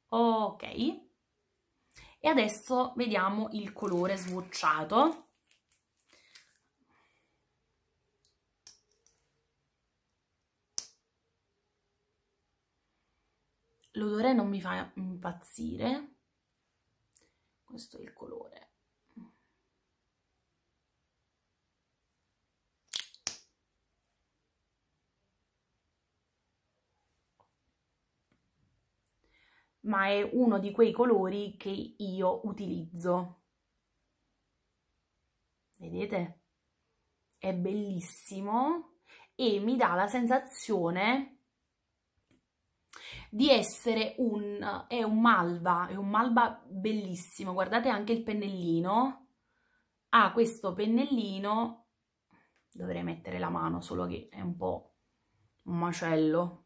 Ok. E adesso vediamo il colore sbocciato. l'odore non mi fa impazzire, questo è il colore. ma è uno di quei colori che io utilizzo. Vedete? È bellissimo e mi dà la sensazione di essere un, è un malva, è un malva bellissimo, guardate anche il pennellino, ha ah, questo pennellino, dovrei mettere la mano solo che è un po' un macello,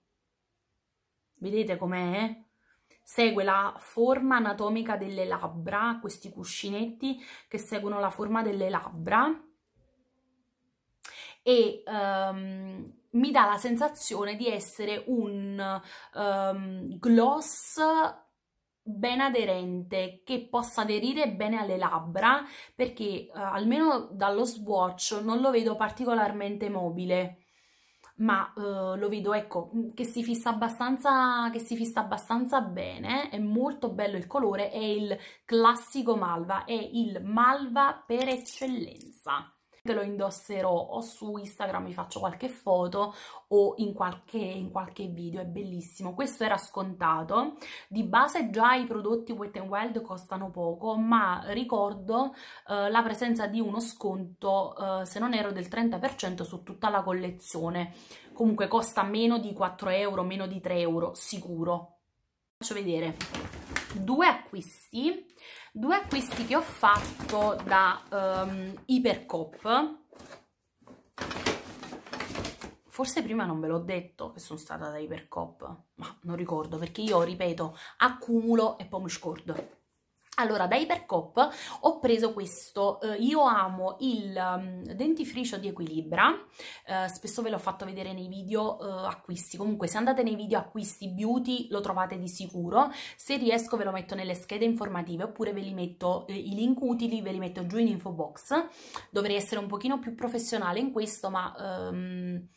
vedete com'è? Segue la forma anatomica delle labbra, questi cuscinetti che seguono la forma delle labbra e um, mi dà la sensazione di essere un um, gloss ben aderente che possa aderire bene alle labbra perché uh, almeno dallo swatch non lo vedo particolarmente mobile ma uh, lo vedo ecco che si, fissa abbastanza, che si fissa abbastanza bene è molto bello il colore è il classico malva è il malva per eccellenza che lo indosserò o su Instagram vi faccio qualche foto o in qualche, in qualche video, è bellissimo. Questo era scontato, di base già i prodotti Wet n Wild costano poco, ma ricordo eh, la presenza di uno sconto, eh, se non ero del 30% su tutta la collezione. Comunque costa meno di 4 euro, meno di 3 euro, sicuro. Faccio vedere due acquisti, due acquisti che ho fatto da um, ehm, Ipercop. Forse prima non ve l'ho detto che sono stata da Ipercop, ma non ricordo perché io, ripeto, accumulo e poi mi scordo. Allora, da Ipercop ho preso questo, eh, io amo il um, dentifricio di Equilibra, eh, spesso ve l'ho fatto vedere nei video eh, acquisti, comunque se andate nei video acquisti beauty lo trovate di sicuro, se riesco ve lo metto nelle schede informative oppure ve li metto, eh, i link utili ve li metto giù in info box, dovrei essere un pochino più professionale in questo ma... Um, ehm,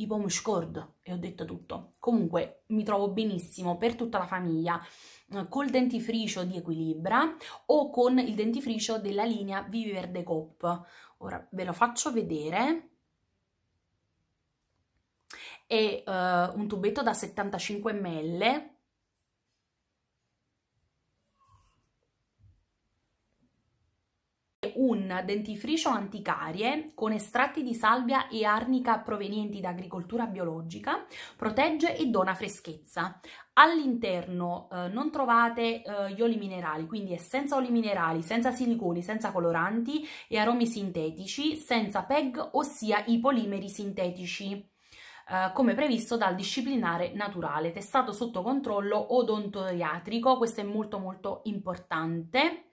Ipom Shkord e ho detto tutto. Comunque mi trovo benissimo per tutta la famiglia. Eh, col dentifricio di Equilibra o con il dentifricio della linea Viverde Cop. Ora ve lo faccio vedere. È uh, un tubetto da 75 ml un dentifricio anticarie con estratti di salvia e arnica provenienti da agricoltura biologica, protegge e dona freschezza. All'interno eh, non trovate eh, gli oli minerali, quindi è senza oli minerali, senza siliconi, senza coloranti e aromi sintetici, senza PEG, ossia i polimeri sintetici. Uh, come previsto dal disciplinare naturale, testato sotto controllo odontoriatrico, questo è molto molto importante.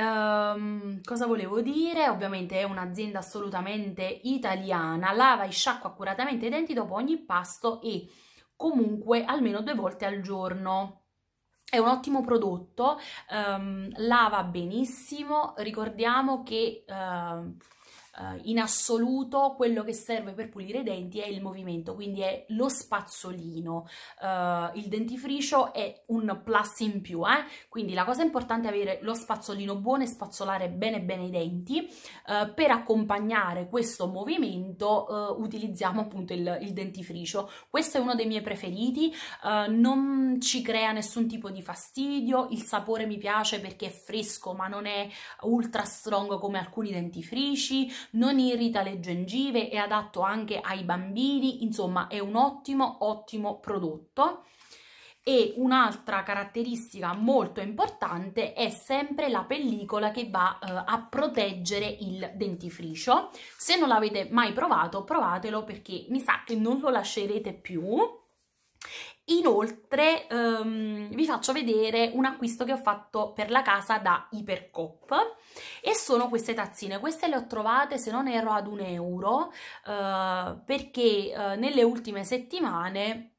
Um, cosa volevo dire? Ovviamente è un'azienda assolutamente italiana, lava e sciacqua accuratamente i denti dopo ogni pasto e comunque almeno due volte al giorno. È un ottimo prodotto, um, lava benissimo, ricordiamo che uh, eh, in assoluto quello che serve per pulire i denti è il movimento, quindi è lo spazzolino. Eh, il dentifricio è un plus in più, eh? quindi la cosa importante è avere lo spazzolino buono e spazzolare bene bene i denti. Eh, per accompagnare questo movimento eh, utilizziamo appunto il, il, dentifricio. Questo è uno dei miei preferiti, eh, non ci crea nessun tipo di fastidio, il sapore mi piace perché è fresco ma non è ultra strong come alcuni dentifrici, non irrita le gengive, è adatto anche ai bambini, insomma è un ottimo ottimo prodotto. E un'altra caratteristica molto importante è sempre la pellicola che va eh, a proteggere il dentifricio. Se non l'avete mai provato, provatelo perché mi sa che non lo lascerete più Inoltre um, vi faccio vedere un acquisto che ho fatto per la casa da Ipercop e sono queste tazzine, queste le ho trovate se non ero ad un euro uh, perché uh, nelle ultime settimane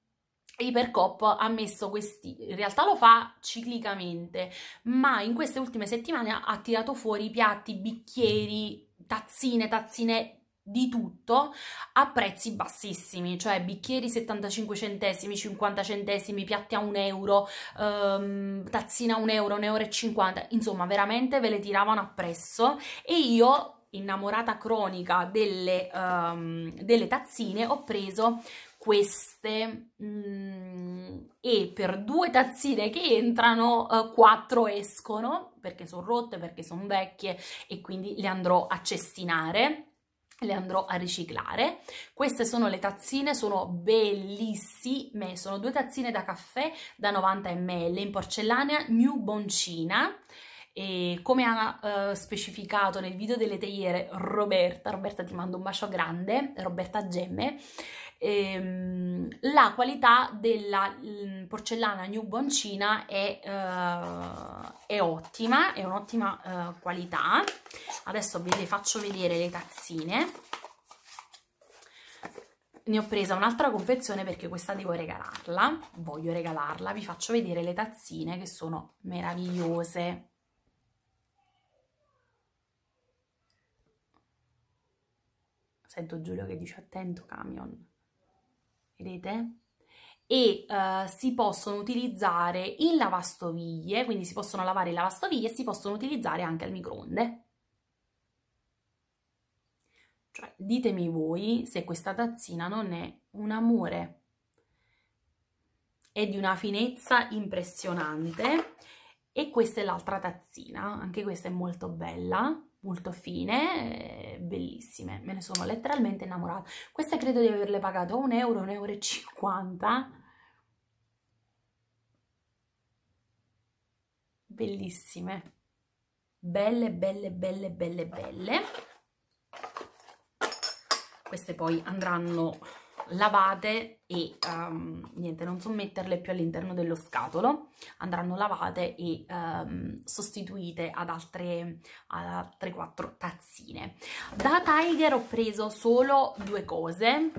Ipercop ha messo questi, in realtà lo fa ciclicamente, ma in queste ultime settimane ha tirato fuori piatti, bicchieri, tazzine, tazzine di tutto a prezzi bassissimi, cioè bicchieri 75 centesimi, 50 centesimi, piatti a un euro, ehm, tazzina a un euro, un euro e 50, insomma veramente ve le tiravano appresso e io innamorata cronica delle, um, delle tazzine ho preso queste mm, e per due tazzine che entrano eh, quattro escono perché sono rotte, perché sono vecchie e quindi le andrò a cestinare le andrò a riciclare. Queste sono le tazzine, sono bellissime, sono due tazzine da caffè da 90 ml in porcellana New Boncina e come ha uh, specificato nel video delle teiere Roberta, Roberta ti mando un bacio grande, Roberta Gemme, ehm, la qualità della mm, porcellana New Boncina è, eh, è ottima, è un'ottima eh, qualità. Adesso vi faccio vedere le tazzine. Ne ho presa un'altra confezione perché questa devo regalarla, voglio regalarla, vi faccio vedere le tazzine che sono meravigliose. Sento Giulio che dice attento camion vedete? E uh, si possono utilizzare in lavastoviglie, quindi si possono lavare in lavastoviglie e si possono utilizzare anche al microonde. Cioè, ditemi voi se questa tazzina non è un amore. È di una finezza impressionante. E questa è l'altra tazzina, anche questa è molto bella molto fine, eh, bellissime, me ne sono letteralmente innamorata. Queste credo di averle pagato 1 euro, 1,50 euro. 50. Bellissime, belle, belle, belle, belle, belle. Queste poi andranno lavate e um, niente, non so metterle più all'interno dello scatolo, andranno lavate e um, sostituite ad altre, ad altre 4 tazzine. Da Tiger ho preso solo due cose,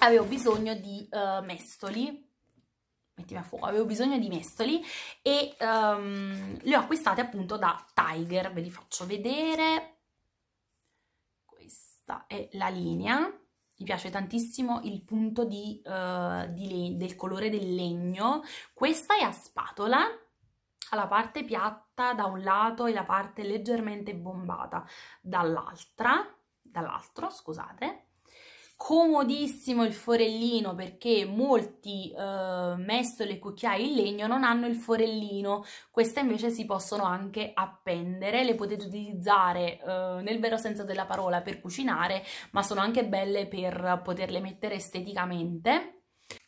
avevo bisogno di uh, mestoli, mettimi a fuoco, avevo bisogno di mestoli e um, le ho acquistate appunto da Tiger, ve li faccio vedere, questa è la linea mi piace tantissimo il punto di, uh, di del colore del legno. Questa è a spatola, ha la parte piatta da un lato e la parte leggermente bombata dall'altra, dall'altro, scusate comodissimo il forellino perché molti eh, mestole e cucchiai in legno non hanno il forellino queste invece si possono anche appendere le potete utilizzare eh, nel vero senso della parola per cucinare ma sono anche belle per poterle mettere esteticamente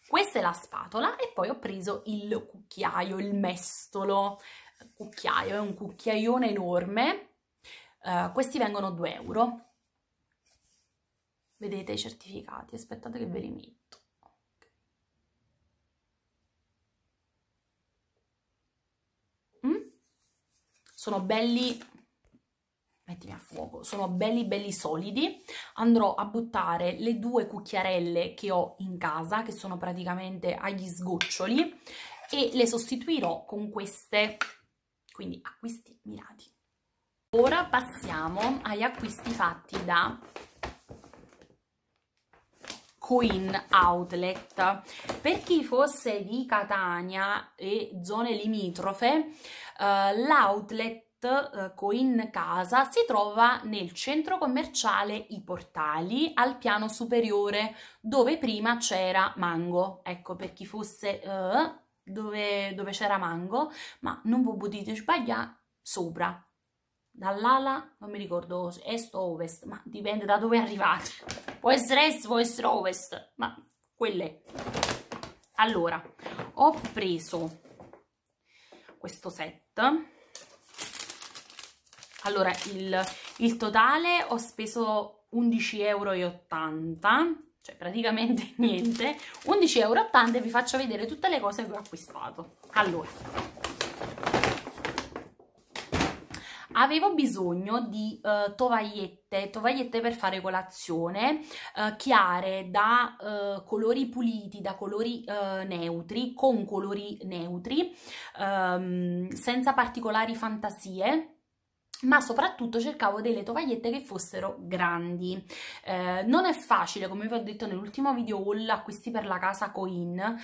questa è la spatola e poi ho preso il cucchiaio, il mestolo cucchiaio, è un cucchiaione enorme eh, questi vengono 2 euro vedete i certificati, aspettate che ve li mm. metto. Okay. Mm? Sono belli, mettimi a fuoco, sono belli belli solidi. Andrò a buttare le due cucchiarelle che ho in casa, che sono praticamente agli sgoccioli, e le sostituirò con queste, quindi acquisti mirati. Ora passiamo agli acquisti fatti da Queen Outlet. Per chi fosse di Catania e zone limitrofe, uh, l'outlet Coin eh, Casa si trova nel centro commerciale I Portali al piano superiore dove prima c'era Mango. Ecco per chi fosse uh, dove, dove c'era Mango, ma non vi potete sbagliare sopra. Dall'ala non mi ricordo est o ovest, ma dipende da dove arrivate o est-est o est-ovest, ma quelle. Allora, ho preso questo set. Allora, il, il totale ho speso 11,80 euro, cioè praticamente niente. 11,80 euro e vi faccio vedere tutte le cose che ho acquistato. Allora, avevo bisogno di uh, eh, tovagliette, tovagliette per fare colazione, uh, chiare da uh, colori puliti, da colori neutri, con colori neutri, um, senza particolari fantasie ma soprattutto cercavo delle tovagliette che fossero grandi. Eh, non è facile, come vi ho detto nell'ultimo video haul acquisti per la casa Coin, eh,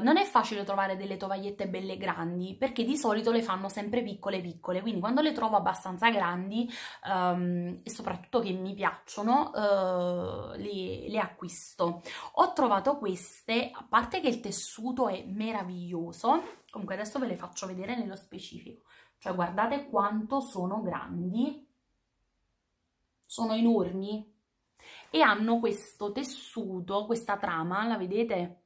non è facile trovare delle tovagliette belle grandi, perché di solito le fanno sempre piccole piccole, quindi quando le trovo abbastanza grandi ehm, e soprattutto che mi piacciono, eh, le, le acquisto. Ho trovato queste, a parte che il tessuto è meraviglioso, comunque adesso ve le faccio vedere nello specifico cioè guardate quanto sono grandi, sono enormi e hanno questo tessuto, questa trama, la vedete?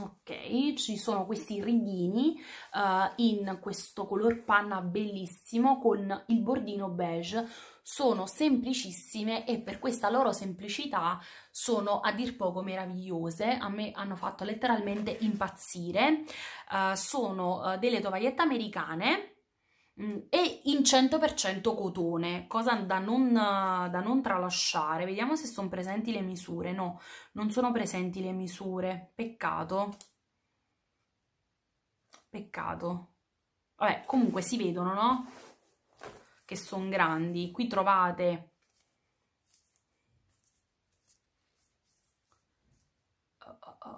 Ok, ci sono questi righini uh, eh, in questo color panna bellissimo con il bordino beige sono semplicissime e per questa loro semplicità sono a dir poco meravigliose, a me hanno fatto letteralmente impazzire, uh, sono uh, delle tovagliette americane mh, mm, e in 100% cotone, cosa da non, uh, da non tralasciare, vediamo se sono presenti le misure, no, non sono presenti le misure, peccato, peccato, vabbè comunque si vedono no? che sono grandi. Qui trovate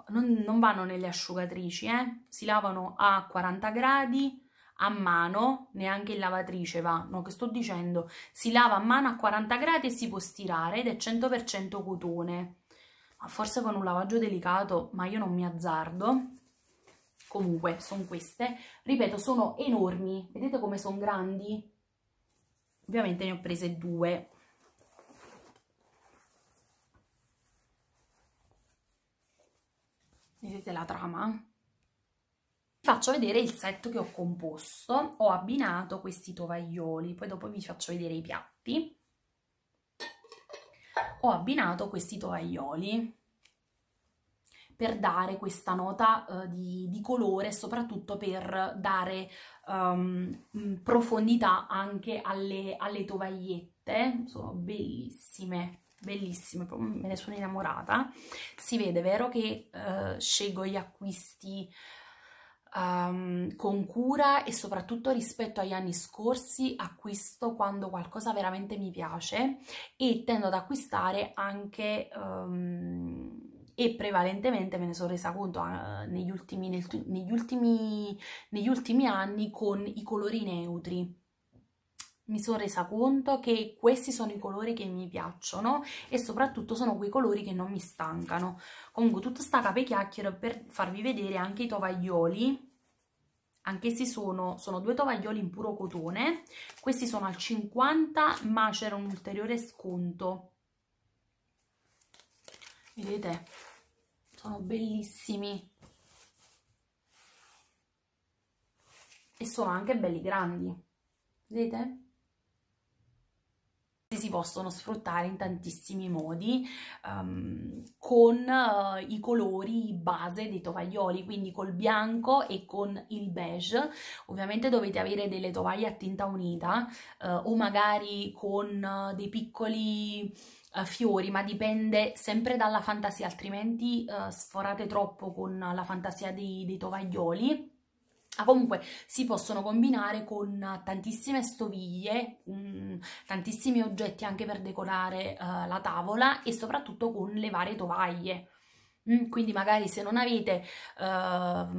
non, non, vanno nelle asciugatrici, eh? si lavano a 40 gradi a mano, neanche in lavatrice va, no che sto dicendo, si lava a mano a 40 gradi e si può stirare ed è 100% cotone, ma forse con un lavaggio delicato, ma io non mi azzardo. Comunque, sono queste, ripeto, sono enormi, vedete come sono grandi? ovviamente ne ho prese due vedete la trama? faccio vedere il set che ho composto ho abbinato questi tovaglioli poi dopo vi faccio vedere i piatti ho abbinato questi tovaglioli per dare questa nota eh, di, di, colore, soprattutto per dare um, profondità anche alle, alle tovagliette, sono bellissime bellissime, me ne sono innamorata. Si vede, vero, che uh, scelgo gli acquisti um, con cura e soprattutto rispetto agli anni scorsi acquisto quando qualcosa veramente mi piace e tendo ad acquistare anche... Um, e prevalentemente me ne sono resa conto uh, negli, ultimi, nel, negli, ultimi, negli ultimi anni con i colori neutri mi sono resa conto che questi sono i colori che mi piacciono e soprattutto sono quei colori che non mi stancano. Comunque tutta sta chiacchiera per farvi vedere anche i tovaglioli, anch'essi sono, sono due tovaglioli in puro cotone, questi sono al 50 ma c'era un ulteriore sconto. Vedete? sono bellissimi e sono anche belli grandi vedete? si possono sfruttare in tantissimi modi um, con uh, i colori base dei tovaglioli, quindi col bianco e con il beige. Ovviamente dovete avere delle tovaglie a tinta unita uh, o magari con uh, dei piccoli eh, fiori, ma dipende sempre dalla fantasia, altrimenti uh, sforate troppo con la fantasia dei, dei tovaglioli. Ah, comunque si possono combinare con tantissime stoviglie, mh, mm, tantissimi oggetti anche per decorare uh, la tavola e soprattutto con le varie tovaglie. Mm, quindi magari se non avete uh,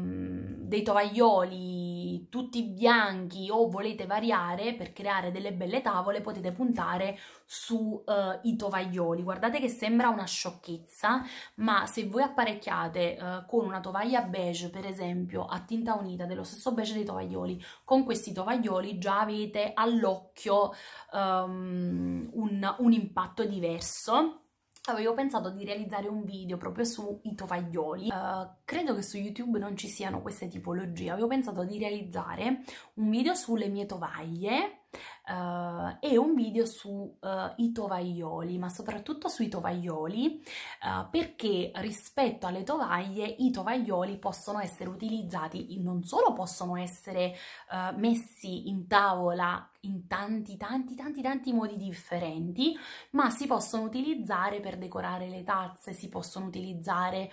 dei tovaglioli tutti bianchi o volete variare per creare delle belle tavole potete puntare sui eh, uh, tovaglioli. Guardate che sembra una sciocchezza ma se voi apparecchiate uh, con una tovaglia beige per esempio a tinta unita dello stesso beige dei tovaglioli con questi tovaglioli già avete all'occhio um, un, un impatto diverso avevo pensato di realizzare un video proprio sui tovaglioli. Uh, credo che su YouTube non ci siano queste tipologie. Avevo pensato di realizzare un video sulle mie tovaglie uh, e un video sui eh, uh, tovaglioli, ma soprattutto sui tovaglioli, uh, eh, perché rispetto alle tovaglie i tovaglioli possono essere utilizzati, non solo possono essere messi in tavola in tanti tanti tanti tanti modi differenti, ma si possono utilizzare per decorare le tazze, si possono utilizzare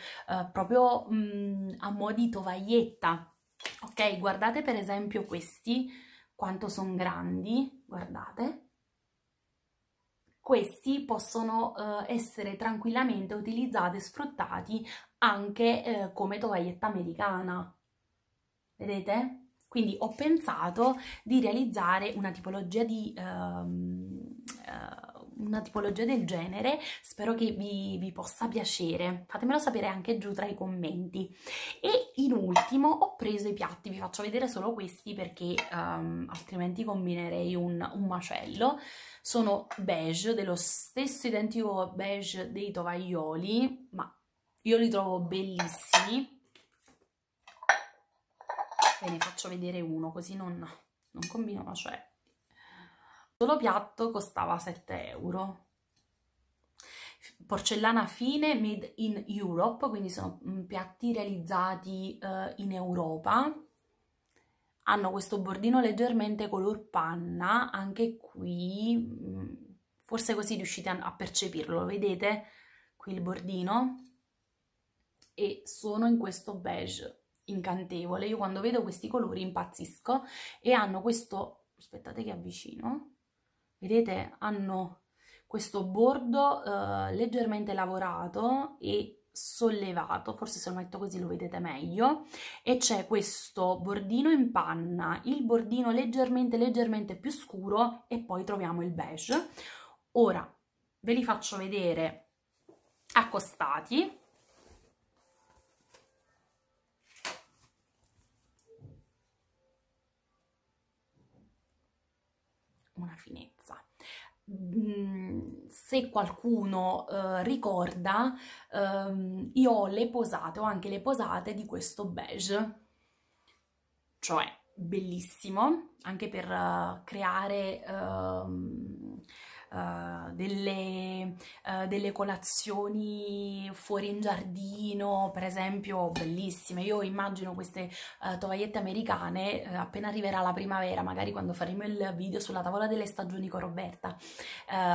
proprio mh, mm, a modi tovaglietta. Ok, guardate per esempio questi quanto sono grandi, guardate, questi possono eh, essere tranquillamente utilizzati e sfruttati anche eh, come tovaglietta americana. Vedete? Quindi ho pensato di realizzare una tipologia di... Ehm, eh, una tipologia del genere, spero che vi, vi possa piacere, fatemelo sapere anche giù tra i commenti. E in ultimo ho preso i piatti, vi faccio vedere solo questi perché um, altrimenti combinerei un, un macello, sono beige, dello stesso identico beige dei tovaglioli, ma io li trovo bellissimi. Ve ne faccio vedere uno, così non, non combino macello. Cioè solo piatto costava 7 euro. Porcellana fine made in Europe, quindi sono mm, piatti realizzati eh, in Europa. Hanno questo bordino leggermente color panna, anche qui, mm, forse così riuscite a percepirlo, vedete? Qui il bordino. E sono in questo beige incantevole. Io quando vedo questi colori impazzisco e hanno questo... aspettate che avvicino vedete hanno questo bordo eh, leggermente lavorato e sollevato, forse se lo metto così lo vedete meglio, e c'è questo bordino in panna, il bordino leggermente leggermente più scuro e poi troviamo il beige. Ora ve li faccio vedere accostati. Una finetta Mhmm, se qualcuno eh, ricorda, ehm, io ho le posate, ho anche le posate di questo beige, cioè bellissimo, anche per uh, creare... Uh, eh, delle, uh, delle, colazioni fuori in giardino, per esempio, bellissime. Io immagino queste uh, tovagliette americane appena arriverà la primavera, magari quando faremo il video sulla tavola delle stagioni con Roberta,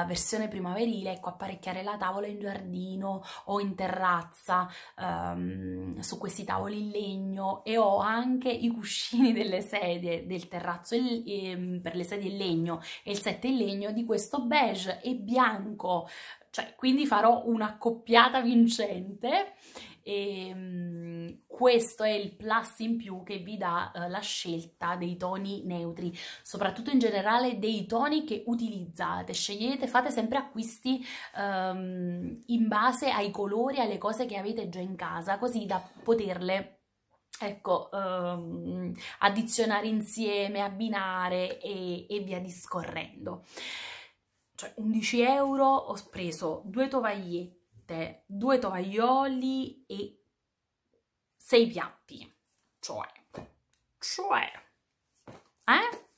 versione primaverile, ecco, apparecchiare la tavola in giardino o in terrazza um, su questi tavoli in legno e ho anche i cuscini delle sedie del terrazzo il, eh, per le sedie in legno e il set in legno di questo bel beige e bianco, cioè quindi farò un'accoppiata vincente e ehm, questo è il plus in più che vi dà eh, la scelta dei toni neutri, soprattutto in generale dei toni che utilizzate, scegliete, fate sempre acquisti ehm, in base ai colori, alle cose che avete già in casa, così da poterle ecco, ehm, addizionare insieme, abbinare e, e via discorrendo cioè 11 euro ho preso due tovagliette, due tovaglioli e sei piatti. Cioè, cioè, eh?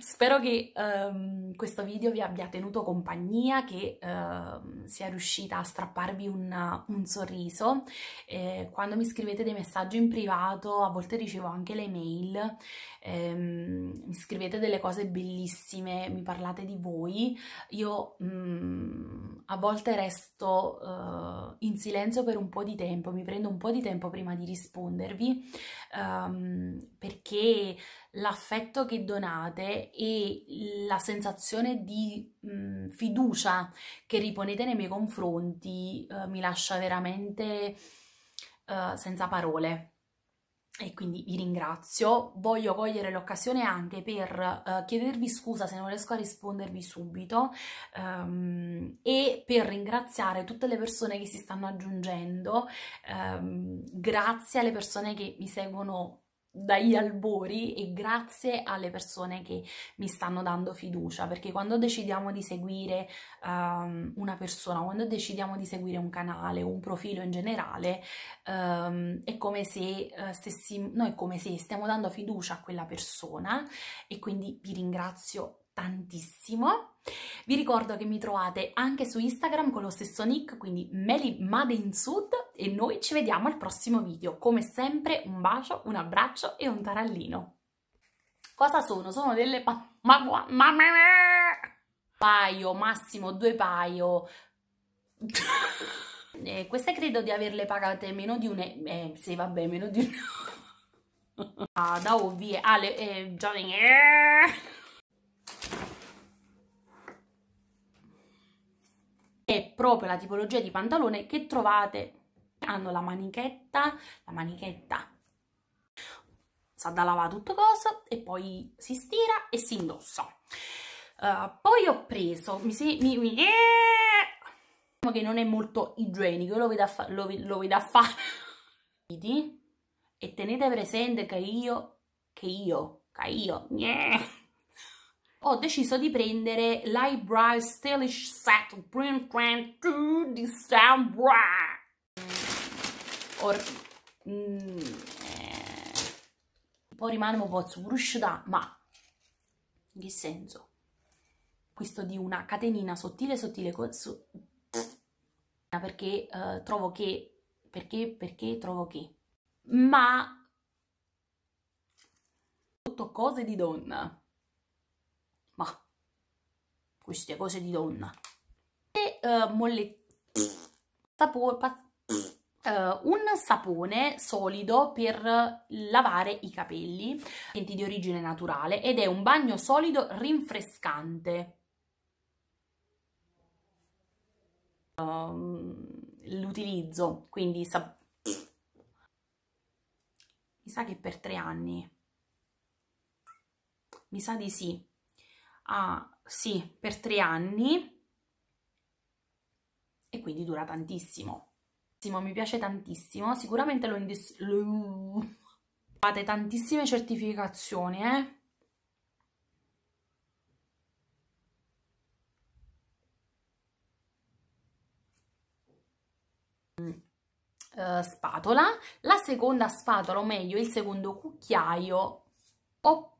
Spero che um, questo video vi abbia tenuto compagnia, che uh, sia riuscita a strapparvi un, un sorriso. Eh, quando mi scrivete dei messaggi in privato, a volte ricevo anche le mail, ehm, mi scrivete delle cose bellissime, mi parlate di voi. Io um, a volte resto uh, in silenzio per un po' di tempo, mi prendo un po' di tempo prima di rispondervi, um, perché l'affetto che donate e la sensazione di mh, mm, fiducia che riponete nei miei confronti eh, mi lascia veramente eh, senza parole. E quindi vi ringrazio. Voglio cogliere l'occasione anche per eh, chiedervi scusa se non riesco a rispondervi subito um, e per ringraziare tutte le persone che si stanno aggiungendo. Um, grazie alle persone che mi seguono dagli albori e grazie alle persone che mi stanno dando fiducia, perché quando decidiamo di seguire um, una persona, quando decidiamo di seguire un canale, o un profilo in generale, um, è, come se, uh, stessi, no, è come se stiamo dando fiducia a quella persona e quindi vi ringrazio tantissimo. Vi ricordo che mi trovate anche su Instagram con lo stesso nick, quindi Meli Made in Sud e noi ci vediamo al prossimo video. Come sempre un bacio, un abbraccio e un tarallino. Cosa sono? Sono delle pa- ma- ma- ma- paio, massimo due paio. eh, queste credo di averle pagate meno di un... Eh, sì, vabbè, meno di un... ah, da ovvie... Ah, le... Eh, eh già... è proprio la tipologia di pantalone che trovate. Hanno la manichetta, la manichetta sa da lavare tutto cosa e poi si stira e si indossa. Uh, poi ho preso, mi si, mi, mi, yeah! Diciamo che non è molto igienico, lo vedo a, fa, lo, lo vedo a fare. E tenete presente che io, che io, che io, yeah! ho deciso di prendere l'Eyebrow Stylish Set Print Print 2 di Sambra. Or, mm, eh, poi rimane un po' sbrusciata, ma in che senso? Questo di una catenina sottile sottile su, perché eh, trovo che perché perché trovo che ma tutto cose di donna queste cose di donna. E uh, eh, mollettino, Uh, eh, un sapone solido per lavare i capelli, di origine naturale, ed è un bagno solido rinfrescante. Uh, l'utilizzo, quindi sap- mi sa che per tre anni. Mi sa di sì ah, sì, per tre anni e quindi dura tantissimo. Mi piace tantissimo, sicuramente lo, lo... fate tantissime certificazioni, eh? Uh, spatola, la seconda spatola, o meglio il secondo cucchiaio, oppure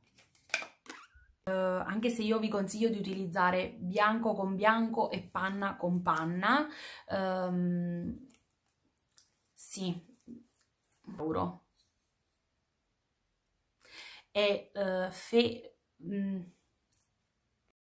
eh, anche se io vi consiglio di utilizzare bianco con bianco e panna con panna, ehm, sì, euro. È eh, fe... Mh, mm,